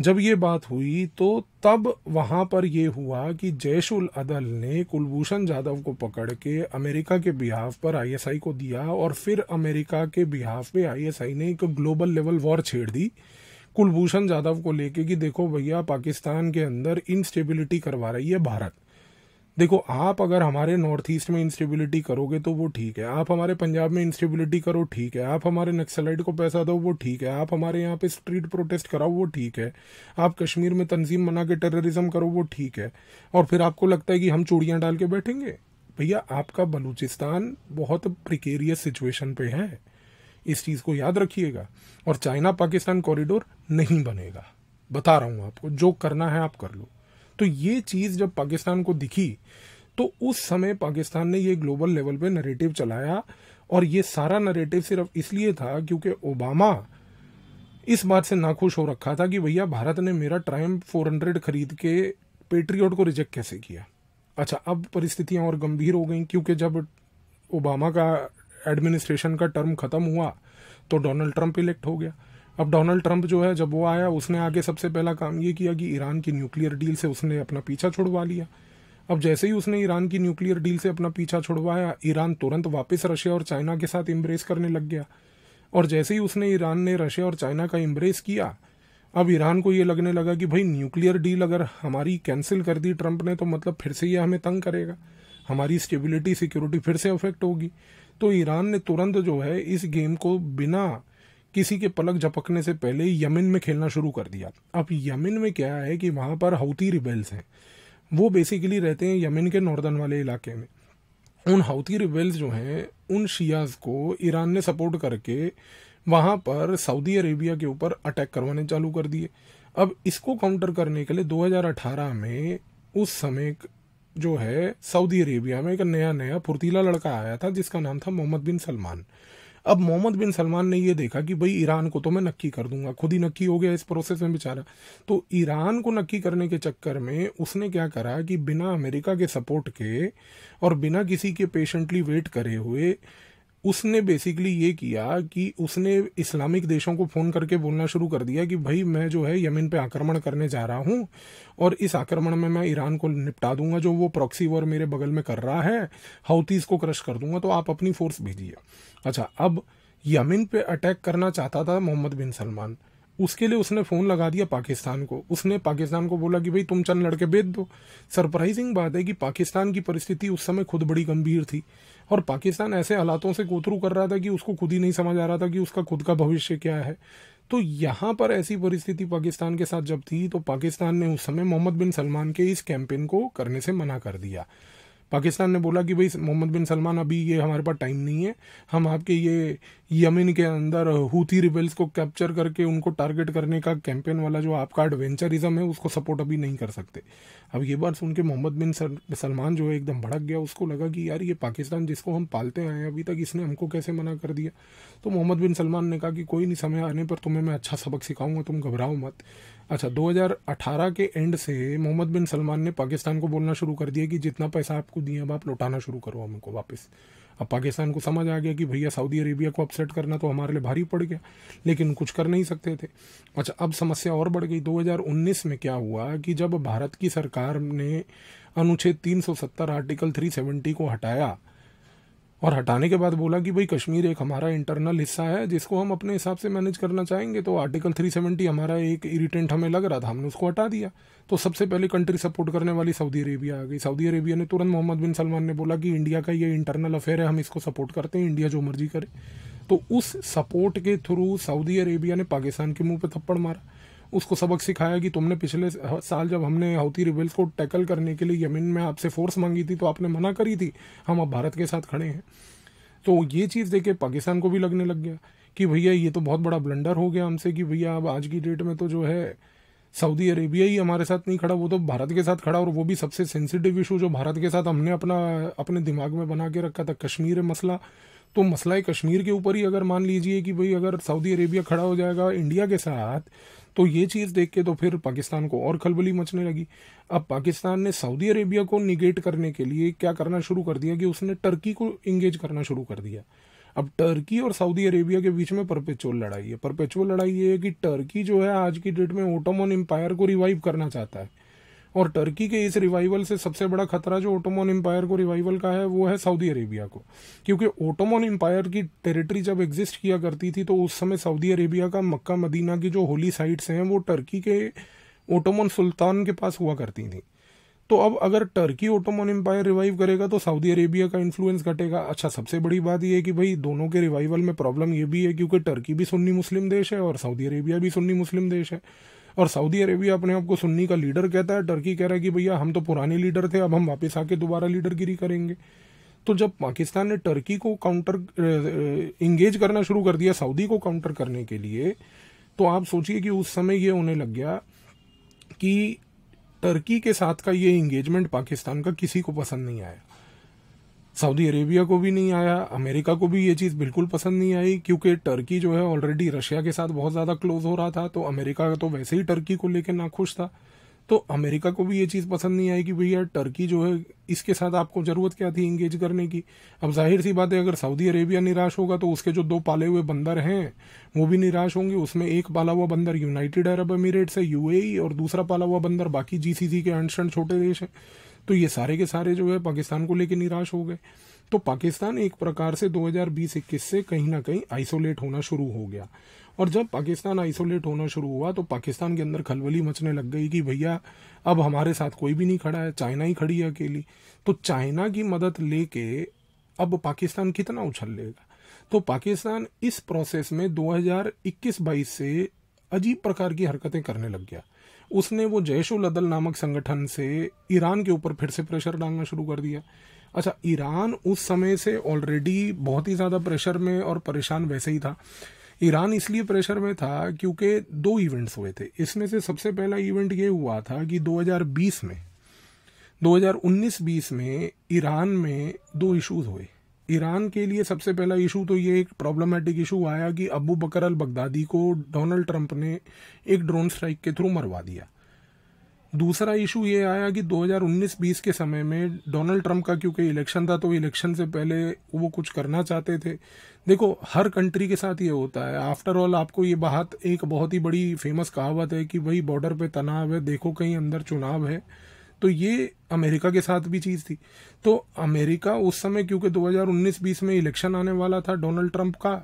जब ये बात हुई तो तब वहाँ पर यह हुआ कि जैश उल अदल ने कुलभूषण जाधव को पकड़ के अमेरिका के बिहाफ पर आईएसआई को दिया और फिर अमेरिका के बिहाफ पे आईएसआई ने एक ग्लोबल लेवल वॉर छेड़ दी कुलभूषण जाधव को लेके कि देखो भैया पाकिस्तान के अंदर इनस्टेबिलिटी करवा रही है भारत देखो आप अगर हमारे नॉर्थ ईस्ट में इंस्टेबिलिटी करोगे तो वो ठीक है आप हमारे पंजाब में इंस्टेबिलिटी करो ठीक है आप हमारे नक्सलाइट को पैसा दो वो ठीक है आप हमारे यहाँ पे स्ट्रीट प्रोटेस्ट कराओ वो ठीक है आप कश्मीर में तंजीम बना के टेररिज्म करो वो ठीक है और फिर आपको लगता है कि हम चूड़ियाँ डाल के बैठेंगे भैया आपका बलूचिस्तान बहुत प्रिकेरियस सिचुएशन पे है इस चीज़ को याद रखिएगा और चाइना पाकिस्तान कॉरिडोर नहीं बनेगा बता रहा हूँ आपको जो करना है आप कर लो तो ये चीज़ जब पाकिस्तान को दिखी तो उस समय पाकिस्तान ने ये ग्लोबल लेवल पे नरेटिव चलाया और ये सारा नरेटिव सिर्फ इसलिए था क्योंकि ओबामा इस बात से नाखुश हो रखा था कि भैया भारत ने मेरा ट्राइम 400 खरीद के पेट्रियोट को रिजेक्ट कैसे किया अच्छा अब परिस्थितियां और गंभीर हो गई क्योंकि जब ओबामा का एडमिनिस्ट्रेशन का टर्म खत्म हुआ तो डोनाल्ड ट्रंप इलेक्ट हो गया अब डोनाल्ड ट्रंप जो है जब वो आया उसने आगे सबसे पहला काम ये किया कि ईरान की न्यूक्लियर डील से उसने अपना पीछा छुड़वा लिया अब जैसे ही उसने ईरान की न्यूक्लियर डील से अपना पीछा छुड़वाया ईरान तुरंत वापस रशिया और चाइना के साथ इम्ब्रेस करने लग गया और जैसे ही उसने ईरान ने रशिया और चाइना का इम्ब्रेस किया अब ईरान को ये लगने लगा कि भाई न्यूक्लियर डील अगर हमारी कैंसिल कर दी ट्रंप ने तो मतलब फिर से ये हमें तंग करेगा हमारी स्टेबिलिटी सिक्योरिटी फिर से अफेक्ट होगी तो ईरान ने तुरंत जो है इस गेम को बिना किसी के पलक झपकने से पहले ही में खेलना शुरू कर दिया अब यमिन में क्या है कि वहाँ पर हाउती रिबेल्स हैं वो बेसिकली रहते हैं यमिन के नॉर्दर्न वाले इलाके में उन हाउती रिबेल्स जो हैं उन शियाज को ईरान ने सपोर्ट करके वहाँ पर सऊदी अरेबिया के ऊपर अटैक करवाने चालू कर दिए अब इसको काउंटर करने के लिए 2018 में उस समय जो है सऊदी अरेबिया में एक नया नया फुर्तीला लड़का आया था जिसका नाम था मोहम्मद बिन सलमान अब मोहम्मद बिन सलमान ने यह देखा कि भाई ईरान को तो मैं नक्की कर दूंगा खुद ही नक्की हो गया इस प्रोसेस में बेचारा तो ईरान को नक्की करने के चक्कर में उसने क्या करा कि बिना अमेरिका के सपोर्ट के और बिना किसी के पेशेंटली वेट करे हुए उसने बेसिकली ये किया कि उसने इस्लामिक देशों को फ़ोन करके बोलना शुरू कर दिया कि भाई मैं जो है यमिन पे आक्रमण करने जा रहा हूँ और इस आक्रमण में मैं ईरान को निपटा दूंगा जो वो प्रॉक्सी वॉर मेरे बगल में कर रहा है हाउतीस को क्रश कर दूंगा तो आप अपनी फोर्स भेजिए अच्छा अब यमिन पे अटैक करना चाहता था मोहम्मद बिन सलमान उसके लिए उसने फ़ोन लगा दिया पाकिस्तान को उसने पाकिस्तान को बोला कि भाई तुम चंद लड़के भेज दो सरप्राइजिंग बात है कि पाकिस्तान की परिस्थिति उस समय खुद बड़ी गंभीर थी और पाकिस्तान ऐसे हालातों से कोतरू कर रहा था कि उसको खुद ही नहीं समझ आ रहा था कि उसका खुद का भविष्य क्या है तो यहां पर ऐसी परिस्थिति पाकिस्तान के साथ जब थी तो पाकिस्तान ने उस समय मोहम्मद बिन सलमान के इस कैंपेन को करने से मना कर दिया पाकिस्तान ने बोला कि भाई मोहम्मद बिन सलमान अभी ये हमारे पास टाइम नहीं है हम आपके ये यमिन के अंदर हूती रिबेल्स को कैप्चर करके उनको टारगेट करने का कैंपेन वाला जो आपका एडवेंचरिज्म है उसको सपोर्ट अभी नहीं कर सकते अब ये बात सुन के मोहम्मद बिन सलमान जो है एकदम भड़क गया उसको लगा कि यार ये पाकिस्तान जिसको हम पालते आए हैं अभी तक इसने हमको कैसे मना कर दिया तो मोहम्मद बिन सलमान ने कहा कि कोई नहीं समय आने पर तुम्हें मैं अच्छा सबक सिखाऊंगा तुम घबराओ मत अच्छा 2018 के एंड से मोहम्मद बिन सलमान ने पाकिस्तान को बोलना शुरू कर दिया कि जितना पैसा आपको दिए अब आप लौटाना शुरू करो हमको वापस अब पाकिस्तान को समझ आ गया कि भैया सऊदी अरेबिया को अपसेट करना तो हमारे लिए भारी पड़ गया लेकिन कुछ कर नहीं सकते थे अच्छा अब समस्या और बढ़ गई 2019 में क्या हुआ कि जब भारत की सरकार ने अनुच्छेद 370 आर्टिकल 370 को हटाया और हटाने के बाद बोला कि भाई कश्मीर एक हमारा इंटरनल हिस्सा है जिसको हम अपने हिसाब से मैनेज करना चाहेंगे तो आर्टिकल 370 हमारा एक इरिटेंट हमें लग रहा था हमने उसको हटा दिया तो सबसे पहले कंट्री सपोर्ट करने वाली सऊदी अरेबिया आ गई सऊदी अरेबिया ने तुरंत मोहम्मद बिन सलमान ने बोला कि इंडिया का ये इंटरनल अफेयर है हम इसको सपोर्ट करते हैं इंडिया जो मर्जी करे तो उस सपोर्ट के थ्रू सऊदी अरेबिया ने पाकिस्तान के मुंह पर थप्पड़ मारा उसको सबक सिखाया कि तुमने पिछले साल जब हमने हौती रिबेल्स को टैकल करने के लिए यमिन में आपसे फोर्स मांगी थी तो आपने मना करी थी हम अब भारत के साथ खड़े हैं तो ये चीज़ देखे पाकिस्तान को भी लगने लग गया कि भैया ये तो बहुत बड़ा ब्लंडर हो गया हमसे कि भैया अब आज की डेट में तो जो है सऊदी अरेबिया ही हमारे साथ नहीं खड़ा वो तो भारत के साथ खड़ा और वो भी सबसे सेंसिटिव इशू जो भारत के साथ हमने अपना अपने दिमाग में बना के रखा था कश्मीर है मसला तो मसला है कश्मीर के ऊपर ही अगर मान लीजिए कि भाई अगर सऊदी अरेबिया खड़ा हो जाएगा इंडिया के साथ तो ये चीज़ देख के तो फिर पाकिस्तान को और खलबली मचने लगी अब पाकिस्तान ने सऊदी अरेबिया को निगेट करने के लिए क्या करना शुरू कर दिया कि उसने टर्की को इंगेज करना शुरू कर दिया अब टर्की और सऊदी अरेबिया के बीच में परपेचुअल लड़ाई है परपेचुअल लड़ाई ये है कि टर्की जो है आज की डेट में ओटोमन एम्पायर को रिवाइव करना चाहता है और टर्की के इस रिवाइवल से सबसे बड़ा खतरा जो ओटोमन एम्पायर को रिवाइवल का है वो है सऊदी अरेबिया को क्योंकि ओटोमन एम्पायर की टेरिटरी जब एग्जिस्ट किया करती थी तो उस समय सऊदी अरेबिया का मक्का मदीना की जो होली साइट्स हैं वो टर्की के ओटोमन सुल्तान के पास हुआ करती थी तो अब अगर टर्की ओटोमन एम्पायर रिवाइव करेगा तो सऊदी अरेबिया का इन्फ्लुएंस घटेगा अच्छा सबसे बड़ी बात यह है कि भाई दोनों के रिवाइवल में प्रॉब्लम ये भी है क्योंकि टर्की भी सुन्नी मुस्लिम देश है और सऊदी अरेबिया भी सुन्नी मुस्लिम देश है और सऊदी अरेबिया अपने आप को सुन्नी का लीडर कहता है टर्की कह रहा है कि भैया हम तो पुराने लीडर थे अब हम वापस आके दोबारा लीडरगिरी करेंगे तो जब पाकिस्तान ने टर्की को काउंटर इंगेज करना शुरू कर दिया सऊदी को काउंटर करने के लिए तो आप सोचिए कि उस समय ये होने लग गया कि टर्की के साथ का ये इंगेजमेंट पाकिस्तान का किसी को पसंद नहीं आया सऊदी अरेबिया को भी नहीं आया अमेरिका को भी ये चीज़ बिल्कुल पसंद नहीं आई क्योंकि टर्की जो है ऑलरेडी रशिया के साथ बहुत ज़्यादा क्लोज हो रहा था तो अमेरिका तो वैसे ही टर्की को लेकर नाखुश था तो अमेरिका को भी ये चीज़ पसंद नहीं आई कि भैया टर्की जो है इसके साथ आपको ज़रूरत क्या थी इंगेज करने की अब जाहिर सी बात है अगर सऊदी अरेबिया निराश होगा तो उसके जो दो पाले हुए बंदर हैं वो भी निराश होंगे उसमें एक पाला हुआ बंदर यूनाइटेड अरब अमीरेट्स है यूएई और दूसरा पाला हुआ बंदर बाकी जीसीसी के अनशन छोटे देश हैं तो ये सारे के सारे जो है पाकिस्तान को लेकर निराश हो गए तो पाकिस्तान एक प्रकार से 2020-21 से कहीं ना कहीं आइसोलेट होना शुरू हो गया और जब पाकिस्तान आइसोलेट होना शुरू हुआ तो पाकिस्तान के अंदर खलबली मचने लग गई कि भैया अब हमारे साथ कोई भी नहीं खड़ा है चाइना ही खड़ी है अकेली तो चाइना की मदद लेके अब पाकिस्तान कितना उछल लेगा तो पाकिस्तान इस प्रोसेस में 2021-22 से अजीब प्रकार की हरकतें करने लग गया उसने वो जैश अदल नामक संगठन से ईरान के ऊपर फिर से प्रेशर डालना शुरू कर दिया अच्छा ईरान उस समय से ऑलरेडी बहुत ही ज़्यादा प्रेशर में और परेशान वैसे ही था ईरान इसलिए प्रेशर में था क्योंकि दो इवेंट्स हुए थे इसमें से सबसे पहला इवेंट ये हुआ था कि 2020 में 2019-20 में ईरान में दो इश्यूज हुए ईरान के लिए सबसे पहला इशू तो ये एक प्रॉब्लमेटिक इशू आया कि अबू बकर अल बगदादी को डोनाल्ड ट्रंप ने एक ड्रोन स्ट्राइक के थ्रू मरवा दिया दूसरा इशू ये आया कि 2019-20 के समय में डोनाल्ड ट्रंप का क्योंकि इलेक्शन था तो इलेक्शन से पहले वो कुछ करना चाहते थे देखो हर कंट्री के साथ ये होता है आफ्टर ऑल आपको ये बात एक बहुत ही बड़ी फेमस कहावत है कि भाई बॉर्डर पे तनाव है देखो कहीं अंदर चुनाव है तो ये अमेरिका के साथ भी चीज़ थी तो अमेरिका उस समय क्योंकि 2019-20 में इलेक्शन आने वाला था डोनाल्ड ट्रंप का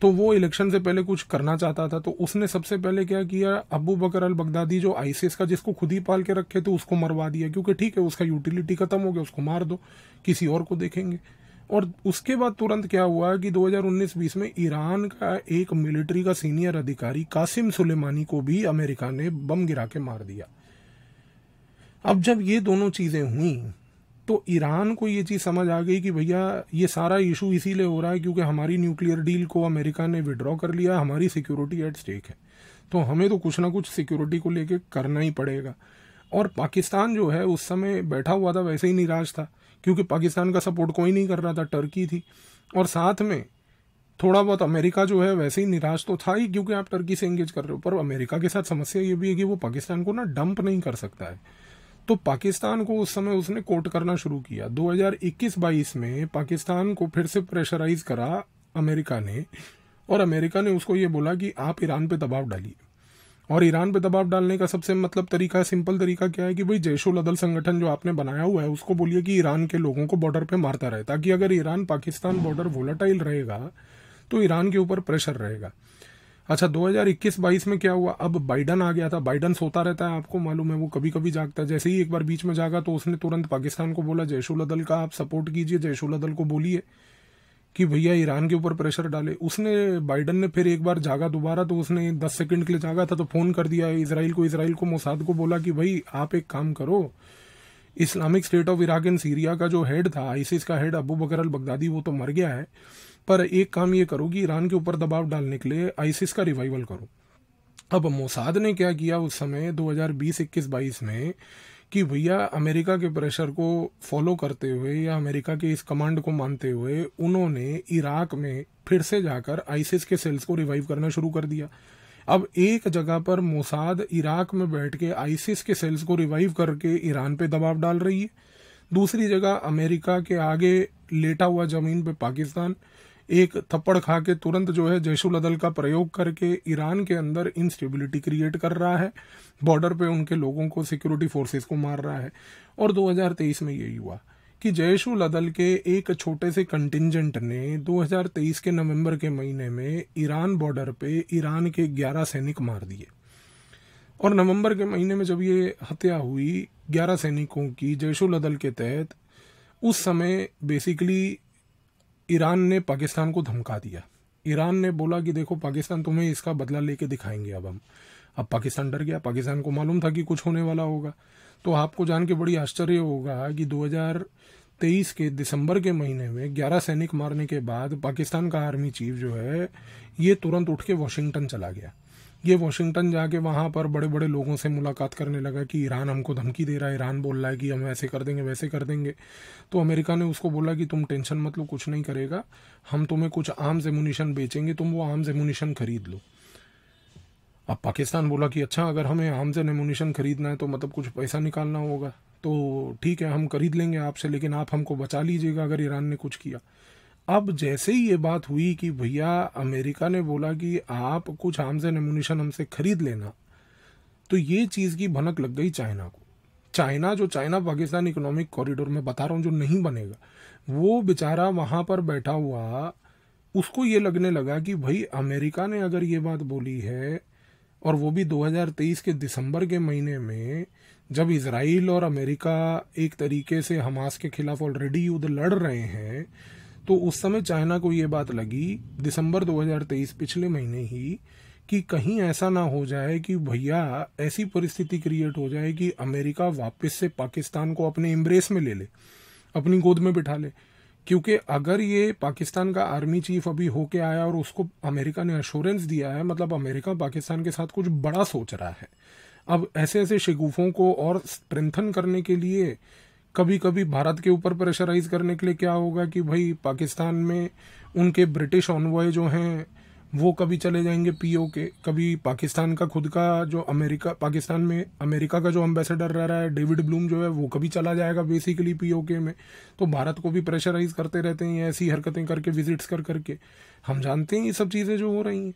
तो वो इलेक्शन से पहले कुछ करना चाहता था तो उसने सबसे पहले क्या किया अबू बकर अल बगदादी जो आईसीएस का जिसको खुद ही पाल के रखे थे उसको मरवा दिया क्योंकि ठीक है उसका यूटिलिटी खत्म हो गया उसको मार दो किसी और को देखेंगे और उसके बाद तुरंत क्या हुआ कि 2019-20 में ईरान का एक मिलिट्री का सीनियर अधिकारी कासिम सुलेमानी को भी अमेरिका ने बम गिरा के मार दिया अब जब ये दोनों चीज़ें हुई तो ईरान को ये चीज़ समझ आ गई कि भैया ये सारा इशू इसीलिए हो रहा है क्योंकि हमारी न्यूक्लियर डील को अमेरिका ने विड्रॉ कर लिया हमारी सिक्योरिटी एट स्टेक है तो हमें तो कुछ ना कुछ सिक्योरिटी को लेके करना ही पड़ेगा और पाकिस्तान जो है उस समय बैठा हुआ था वैसे ही निराश था क्योंकि पाकिस्तान का सपोर्ट कोई नहीं कर रहा था टर्की थी और साथ में थोड़ा बहुत अमेरिका जो है वैसे ही निराश तो था ही क्योंकि आप टर्की से एंगेज कर रहे हो पर अमेरिका के साथ समस्या ये भी है कि वो पाकिस्तान को ना डंप नहीं कर सकता है तो पाकिस्तान को उस समय उसने कोट करना शुरू किया 2021-22 में पाकिस्तान को फिर से प्रेशराइज करा अमेरिका ने और अमेरिका ने उसको ये बोला कि आप ईरान पे दबाव डालिए और ईरान पे दबाव डालने का सबसे मतलब तरीका सिंपल तरीका क्या है कि भाई जैशुल अदल संगठन जो आपने बनाया हुआ है उसको बोलिए कि ईरान के लोगों को बॉर्डर पे मारता रहे ताकि अगर ईरान पाकिस्तान बॉर्डर वोलाटाइल रहेगा तो ईरान के ऊपर प्रेशर रहेगा अच्छा 2021-22 में क्या हुआ अब बाइडन आ गया था बाइडन सोता रहता है आपको मालूम है वो कभी कभी जागता है जैसे ही एक बार बीच में जागा तो उसने तुरंत पाकिस्तान को बोला जयशुला दल का आप सपोर्ट कीजिए जयशुला दल को बोलिए कि भैया ईरान के ऊपर प्रेशर डाले उसने बाइडन ने फिर एक बार जागा दोबारा तो उसने दस सेकंड के लिए जागा था तो फोन कर दिया इसराइल को इसराइल को मोसाद को बोला कि भाई आप एक काम करो Islamic State of Iraq and Syria का जो हेड था आईसीस का head Abu Bakr al Baghdadi वो तो मर गया है पर एक काम ये करो कि ईरान के ऊपर दबाव डालने के लिए आइसिस का रिवाइवल करो अब मोसाद ने क्या किया उस समय 2020 21 22 में कि भैया अमेरिका के प्रेशर को फॉलो करते हुए या अमेरिका के इस कमांड को मानते हुए उन्होंने इराक में फिर से जाकर आइसिस के सेल्स को रिवाइव करना शुरू कर दिया अब एक जगह पर मोसाद इराक में बैठ के आइसिस के सेल्स को रिवाइव करके ईरान पे दबाव डाल रही है दूसरी जगह अमेरिका के आगे लेटा हुआ जमीन पे पाकिस्तान एक थप्पड़ खा के तुरंत जो है जैशुल अदल का प्रयोग करके ईरान के अंदर इनस्टेबिलिटी क्रिएट कर रहा है बॉर्डर पे उनके लोगों को सिक्योरिटी फोर्सेस को मार रहा है और 2023 में यही हुआ कि जयशुल अदल के एक छोटे से कंटिजेंट ने 2023 के नवंबर के महीने में ईरान बॉर्डर पे ईरान के 11 सैनिक मार दिए और नवंबर के महीने में जब ये हत्या हुई 11 सैनिकों की जयशुल अदल के तहत उस समय बेसिकली ईरान ने पाकिस्तान को धमका दिया ईरान ने बोला कि देखो पाकिस्तान तुम्हें इसका बदला लेके दिखाएंगे अब हम अब पाकिस्तान डर गया पाकिस्तान को मालूम था कि कुछ होने वाला होगा तो आपको जान के बड़ी आश्चर्य होगा कि 2023 के दिसंबर के महीने में 11 सैनिक मारने के बाद पाकिस्तान का आर्मी चीफ जो है ये तुरंत उठ के वॉशिंगटन चला गया ये वाशिंगटन जाके वहाँ पर बड़े बड़े लोगों से मुलाकात करने लगा कि ईरान हमको धमकी दे रहा है ईरान बोल रहा है कि हम ऐसे कर देंगे वैसे कर देंगे तो अमेरिका ने उसको बोला कि तुम टेंशन मत लो कुछ नहीं करेगा हम तुम्हें कुछ आर्म्स एमुनिशन बेचेंगे तुम वो आर्म्स एमुनिशन खरीद लो अब पाकिस्तान बोला कि अच्छा अगर हमें आर्म्स एंड एमुनिशन खरीदना है तो मतलब कुछ पैसा निकालना होगा तो ठीक है हम खरीद लेंगे आपसे लेकिन आप हमको बचा लीजिएगा अगर ईरान ने कुछ किया अब जैसे ही ये बात हुई कि भैया अमेरिका ने बोला कि आप कुछ आर्म्स एंड एमुनिशन हमसे खरीद लेना तो ये चीज़ की भनक लग गई चाइना को चाइना जो चाइना पाकिस्तान इकोनॉमिक कॉरिडोर में बता रहा हूँ जो नहीं बनेगा वो बेचारा वहाँ पर बैठा हुआ उसको ये लगने लगा कि भाई अमेरिका ने अगर ये बात बोली है और वो भी 2023 के दिसंबर के महीने में जब इसराइल और अमेरिका एक तरीके से हमास के खिलाफ ऑलरेडी युद्ध लड़ रहे हैं तो उस समय चाइना को ये बात लगी दिसंबर 2023 पिछले महीने ही कि कहीं ऐसा ना हो जाए कि भैया ऐसी परिस्थिति क्रिएट हो जाए कि अमेरिका वापस से पाकिस्तान को अपने एम्ब्रेस में ले ले अपनी गोद में बिठा ले क्योंकि अगर ये पाकिस्तान का आर्मी चीफ अभी होके आया और उसको अमेरिका ने अश्योरेंस दिया है मतलब अमेरिका पाकिस्तान के साथ कुछ बड़ा सोच रहा है अब ऐसे ऐसे शगुफों को और स्ट्रेंथन करने के लिए कभी कभी भारत के ऊपर प्रेशराइज करने के लिए क्या होगा कि भाई पाकिस्तान में उनके ब्रिटिश ऑनवॉय जो हैं वो कभी चले जाएंगे पीओ के कभी पाकिस्तान का खुद का जो अमेरिका पाकिस्तान में अमेरिका का जो अम्बेसडर रह रहा है डेविड ब्लूम जो है वो कभी चला जाएगा बेसिकली के में तो भारत को भी प्रेशराइज करते रहते हैं ऐसी हरकतें करके विजिट्स कर करके हम जानते हैं ये सब चीज़ें जो हो रही हैं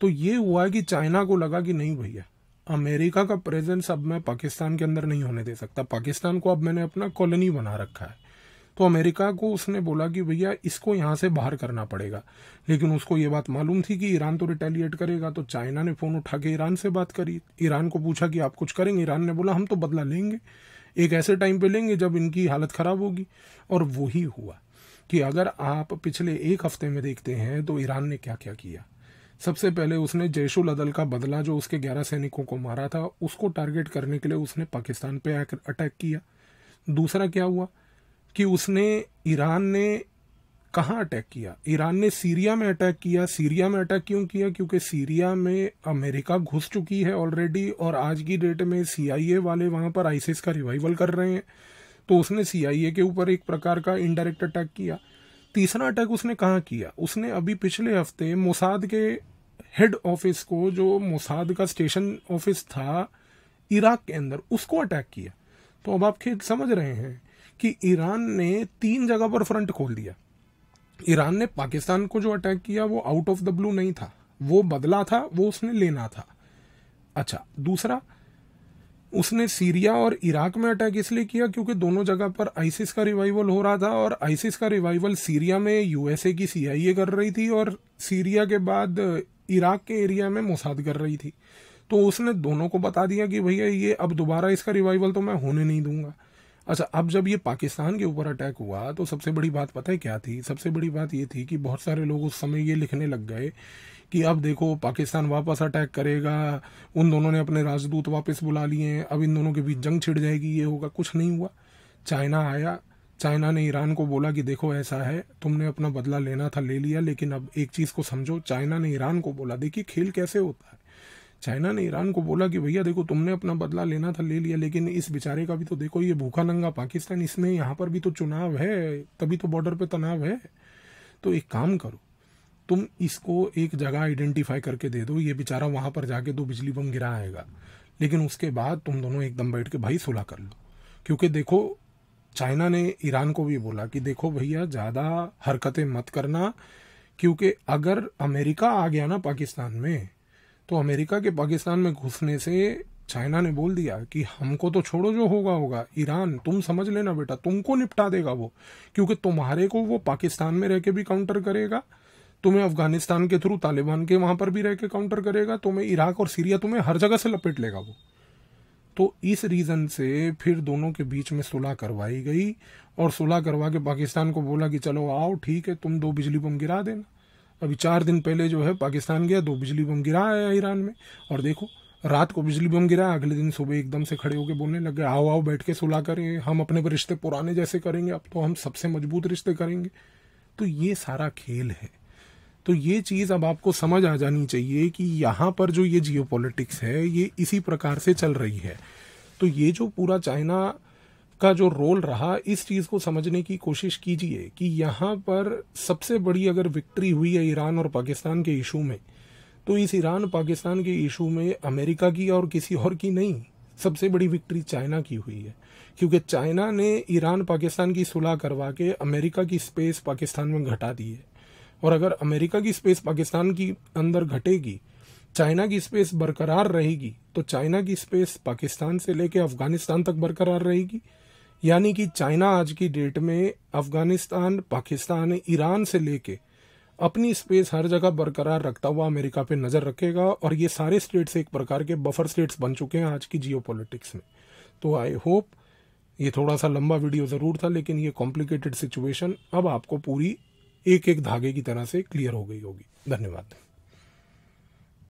तो ये हुआ है कि चाइना को लगा कि नहीं भैया अमेरिका का प्रेजेंस अब मैं पाकिस्तान के अंदर नहीं होने दे सकता पाकिस्तान को अब मैंने अपना कॉलोनी बना रखा है तो अमेरिका को उसने बोला कि भैया इसको यहाँ से बाहर करना पड़ेगा लेकिन उसको ये बात मालूम थी कि ईरान तो रिटेलिएट करेगा तो चाइना ने फ़ोन उठा के ईरान से बात करी ईरान को पूछा कि आप कुछ करेंगे ईरान ने बोला हम तो बदला लेंगे एक ऐसे टाइम पे लेंगे जब इनकी हालत ख़राब होगी और वही हुआ कि अगर आप पिछले एक हफ्ते में देखते हैं तो ईरान ने क्या क्या किया सबसे पहले उसने जैशुल अदल का बदला जो उसके ग्यारह सैनिकों को मारा था उसको टारगेट करने के लिए उसने पाकिस्तान पे आकर अटैक किया दूसरा क्या हुआ कि उसने ईरान ने कहाँ अटैक किया ईरान ने सीरिया में अटैक किया सीरिया में अटैक क्यों किया क्योंकि सीरिया में अमेरिका घुस चुकी है ऑलरेडी और आज की डेट में सीआईए वाले वहाँ पर आईसिस का रिवाइवल कर रहे हैं तो उसने सीआईए के ऊपर एक प्रकार का इनडायरेक्ट अटैक किया तीसरा अटैक उसने कहाँ किया उसने अभी पिछले हफ्ते मोसाद के हेड ऑफिस को जो मोसाद का स्टेशन ऑफिस था इराक के अंदर उसको अटैक किया तो अब आप खेद समझ रहे हैं कि ईरान ने तीन जगह पर फ्रंट खोल दिया ईरान ने पाकिस्तान को जो अटैक किया वो आउट ऑफ द ब्लू नहीं था वो बदला था वो उसने लेना था अच्छा दूसरा उसने सीरिया और इराक में अटैक इसलिए किया क्योंकि दोनों जगह पर आइसिस का रिवाइवल हो रहा था और आइसिस का रिवाइवल सीरिया में यूएसए की सीआईए कर रही थी और सीरिया के बाद इराक के एरिया में मोसाद कर रही थी तो उसने दोनों को बता दिया कि भैया ये अब दोबारा इसका रिवाइवल तो मैं होने नहीं दूंगा अच्छा अब जब ये पाकिस्तान के ऊपर अटैक हुआ तो सबसे बड़ी बात पता है क्या थी सबसे बड़ी बात ये थी कि बहुत सारे लोग उस समय ये लिखने लग गए कि अब देखो पाकिस्तान वापस अटैक करेगा उन दोनों ने अपने राजदूत वापस बुला लिए हैं अब इन दोनों के बीच जंग छिड़ जाएगी ये होगा कुछ नहीं हुआ चाइना आया चाइना ने ईरान को बोला कि देखो ऐसा है तुमने अपना बदला लेना था ले लिया लेकिन अब एक चीज को समझो चाइना ने ईरान को बोला देखिए खेल कैसे होता है चाइना ने ईरान को बोला कि भैया देखो तुमने अपना बदला लेना था ले लिया लेकिन इस बेचारे का भी तो देखो ये भूखा नंगा पाकिस्तान इसमें यहाँ पर भी तो चुनाव है तभी तो बॉर्डर पे तनाव है तो एक काम करो तुम इसको एक जगह आइडेंटिफाई करके दे दो ये बेचारा वहां पर जाके दो बिजली बम गिरा आएगा लेकिन उसके बाद तुम दोनों एकदम बैठ के भाई सुलह कर लो क्योंकि देखो चाइना ने ईरान को भी बोला कि देखो भैया ज़्यादा हरकतें मत करना क्योंकि अगर अमेरिका आ गया ना पाकिस्तान में तो अमेरिका के पाकिस्तान में घुसने से चाइना ने बोल दिया कि हमको तो छोड़ो जो होगा होगा ईरान तुम समझ लेना बेटा तुमको निपटा देगा वो क्योंकि तुम्हारे को वो पाकिस्तान में रह के भी काउंटर करेगा तुम्हें अफगानिस्तान के थ्रू तालिबान के वहां पर भी रह के काउंटर करेगा तुम्हें इराक और सीरिया तुम्हें हर जगह से लपेट लेगा वो तो इस रीज़न से फिर दोनों के बीच में सुलह करवाई गई और सुलह करवा के पाकिस्तान को बोला कि चलो आओ ठीक है तुम दो बिजली बम गिरा देना अभी चार दिन पहले जो है पाकिस्तान गया दो बिजली बम गिरा आया ईरान में और देखो रात को बिजली बम गिरा अगले दिन सुबह एकदम से खड़े होकर बोलने लग गए आओ आओ बैठ के सुलह करें हम अपने पर रिश्ते पुराने जैसे करेंगे अब तो हम सबसे मजबूत रिश्ते करेंगे तो ये सारा खेल है तो ये चीज़ अब आपको समझ आ जानी चाहिए कि यहाँ पर जो ये जियो है ये इसी प्रकार से चल रही है तो ये जो पूरा चाइना का जो रोल रहा इस चीज़ को समझने की कोशिश कीजिए कि यहाँ पर सबसे बड़ी अगर विक्ट्री हुई है ईरान और पाकिस्तान के इशू में तो इस ईरान पाकिस्तान के इशू में अमेरिका की और किसी और की नहीं सबसे बड़ी विक्ट्री चाइना की हुई है क्योंकि चाइना ने ईरान पाकिस्तान की सुलह करवा के अमेरिका की स्पेस पाकिस्तान में घटा दी है और अगर अमेरिका की स्पेस पाकिस्तान की अंदर घटेगी चाइना की स्पेस बरकरार रहेगी तो चाइना की स्पेस पाकिस्तान से लेकर अफगानिस्तान तक बरकरार रहेगी यानी कि चाइना आज की डेट में अफगानिस्तान पाकिस्तान ईरान से लेके अपनी स्पेस हर जगह बरकरार रखता हुआ अमेरिका पे नज़र रखेगा और ये सारे स्टेट्स एक प्रकार के बफर स्टेट्स बन चुके हैं आज की जियो में तो आई होप ये थोड़ा सा लंबा वीडियो ज़रूर था लेकिन ये कॉम्प्लिकेटेड सिचुएशन अब आपको पूरी एक एक धागे की तरह से क्लियर हो गई होगी धन्यवाद